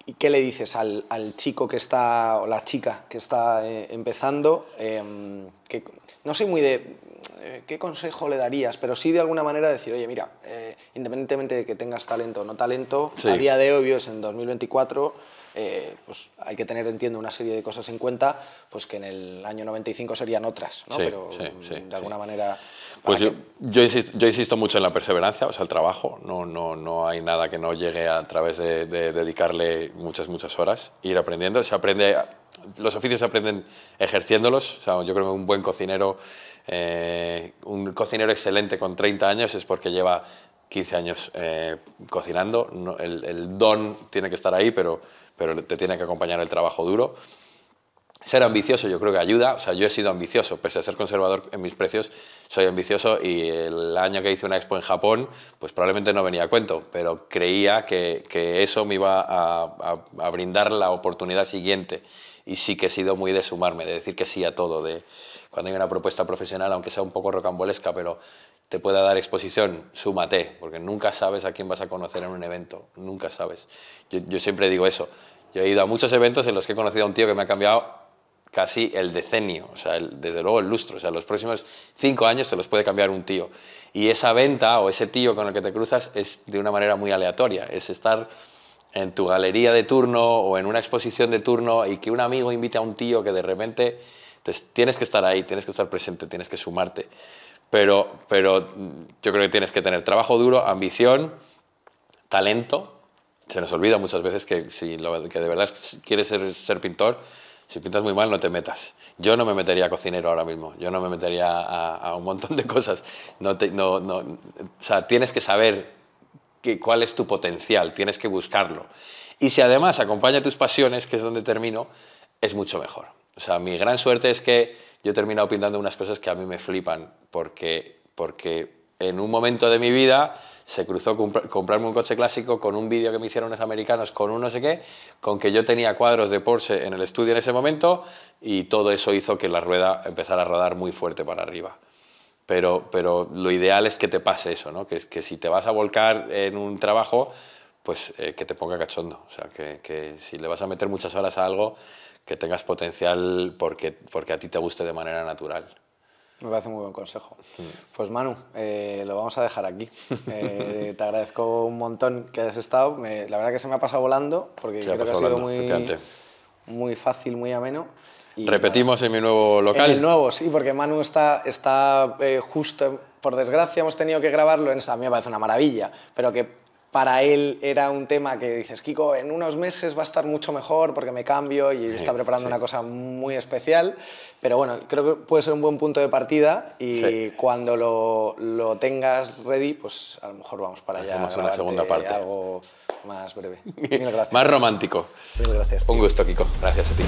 ¿Y qué le dices al, al, chico que está, o la chica que está eh, empezando? Em, que, no soy muy de eh, ¿qué consejo le darías? Pero sí de alguna manera decir, oye, mira, eh, independientemente de que tengas talento o no talento, sí. a día de hoy es en 2024, eh, pues hay que tener, entiendo, una serie de cosas en cuenta, pues que en el año 95 serían otras, ¿no? Pero mm, de alguna manera... Pues yo, yo, insisto, mucho en la perseverancia, o sea, el trabajo, no, no, no hay nada que no llegue a través de, de dedicarle muchas, muchas horas, ir aprendiendo, se aprende, los oficios se aprenden ejerciéndolos, o sea, yo creo que un buen cocinero... Eh, un cocinero excelente con 30 años es porque lleva 15 años eh, cocinando. el, don tiene que estar ahí, pero, pero te tiene que acompañar el trabajo duro. Ser ambicioso yo creo que ayuda, o sea, yo he sido ambicioso, pese a ser conservador en mis precios, soy ambicioso y el año que hice una expo en Japón, pues probablemente no venía a cuento, pero creía que, eso me iba a, a, brindar la oportunidad siguiente y sí que he sido muy de sumarme, de decir que sí a todo, de, cuando hay una propuesta profesional, aunque sea un poco rocambolesca, pero te pueda dar exposición, súmate, porque nunca sabes a quién vas a conocer en un evento, nunca sabes. Yo, siempre digo eso. Yo he ido a muchos eventos en los que he conocido a un tío que me ha cambiado casi el decenio, o sea, desde luego el lustro, o sea, los próximos cinco años se los puede cambiar un tío. Y esa venta o ese tío con el que te cruzas es de una manera muy aleatoria, es estar en tu galería de turno o en una exposición de turno y que un amigo invite a un tío que de repente entonces tienes que estar ahí, tienes que estar presente, tienes que sumarte. Pero, pero yo creo que tienes que tener trabajo duro, ambición, talento. Se nos olvida muchas veces que si que de verdad quieres ser, ser pintor, si pintas muy mal, no te metas. Yo no me metería a cocinero ahora mismo, yo no me metería a, un montón de cosas. No, no, o sea, tienes que saber cuál es tu potencial, tienes que buscarlo. Y si además acompaña tus pasiones, que es donde termino, es mucho mejor. O mi gran suerte es que yo he terminado pintando unas cosas que a mí me flipan, porque, porque en un momento de mi vida se cruzó comprarme un coche clásico con un vídeo que me hicieron los americanos, con un no sé qué, con que yo tenía cuadros de Porsche en el estudio en ese momento y todo eso hizo que la rueda empezara a rodar muy fuerte para arriba. Pero, pero lo ideal es que te pase eso, ¿no? que, que si te vas a volcar en un trabajo, pues eh, que te ponga cachondo. O sea, que, que si le vas a meter muchas horas a algo, que tengas potencial porque, porque a ti te guste de manera natural. Me parece muy buen consejo. Mm. Pues Manu, eh, lo vamos a dejar aquí. Eh, te agradezco un montón que hayas estado. la verdad que se me ha pasado volando porque creo que ha sido muy, muy fácil, muy ameno. Repetimos en mi nuevo local. En el nuevo, sí, porque Manu está, está eh, justo, por desgracia hemos tenido que grabarlo en esta, a mí me parece una maravilla, pero que para él era un tema que dices, Kiko, en unos meses va a estar mucho mejor porque me cambio y está preparando una cosa muy especial. Pero bueno, creo que puede ser un buen punto de partida y cuando lo, tengas ready, pues a lo mejor vamos para allá. Hacemos una segunda parte. Algo más breve. más romántico. Mil gracias. Un gusto, Kiko. Gracias a ti.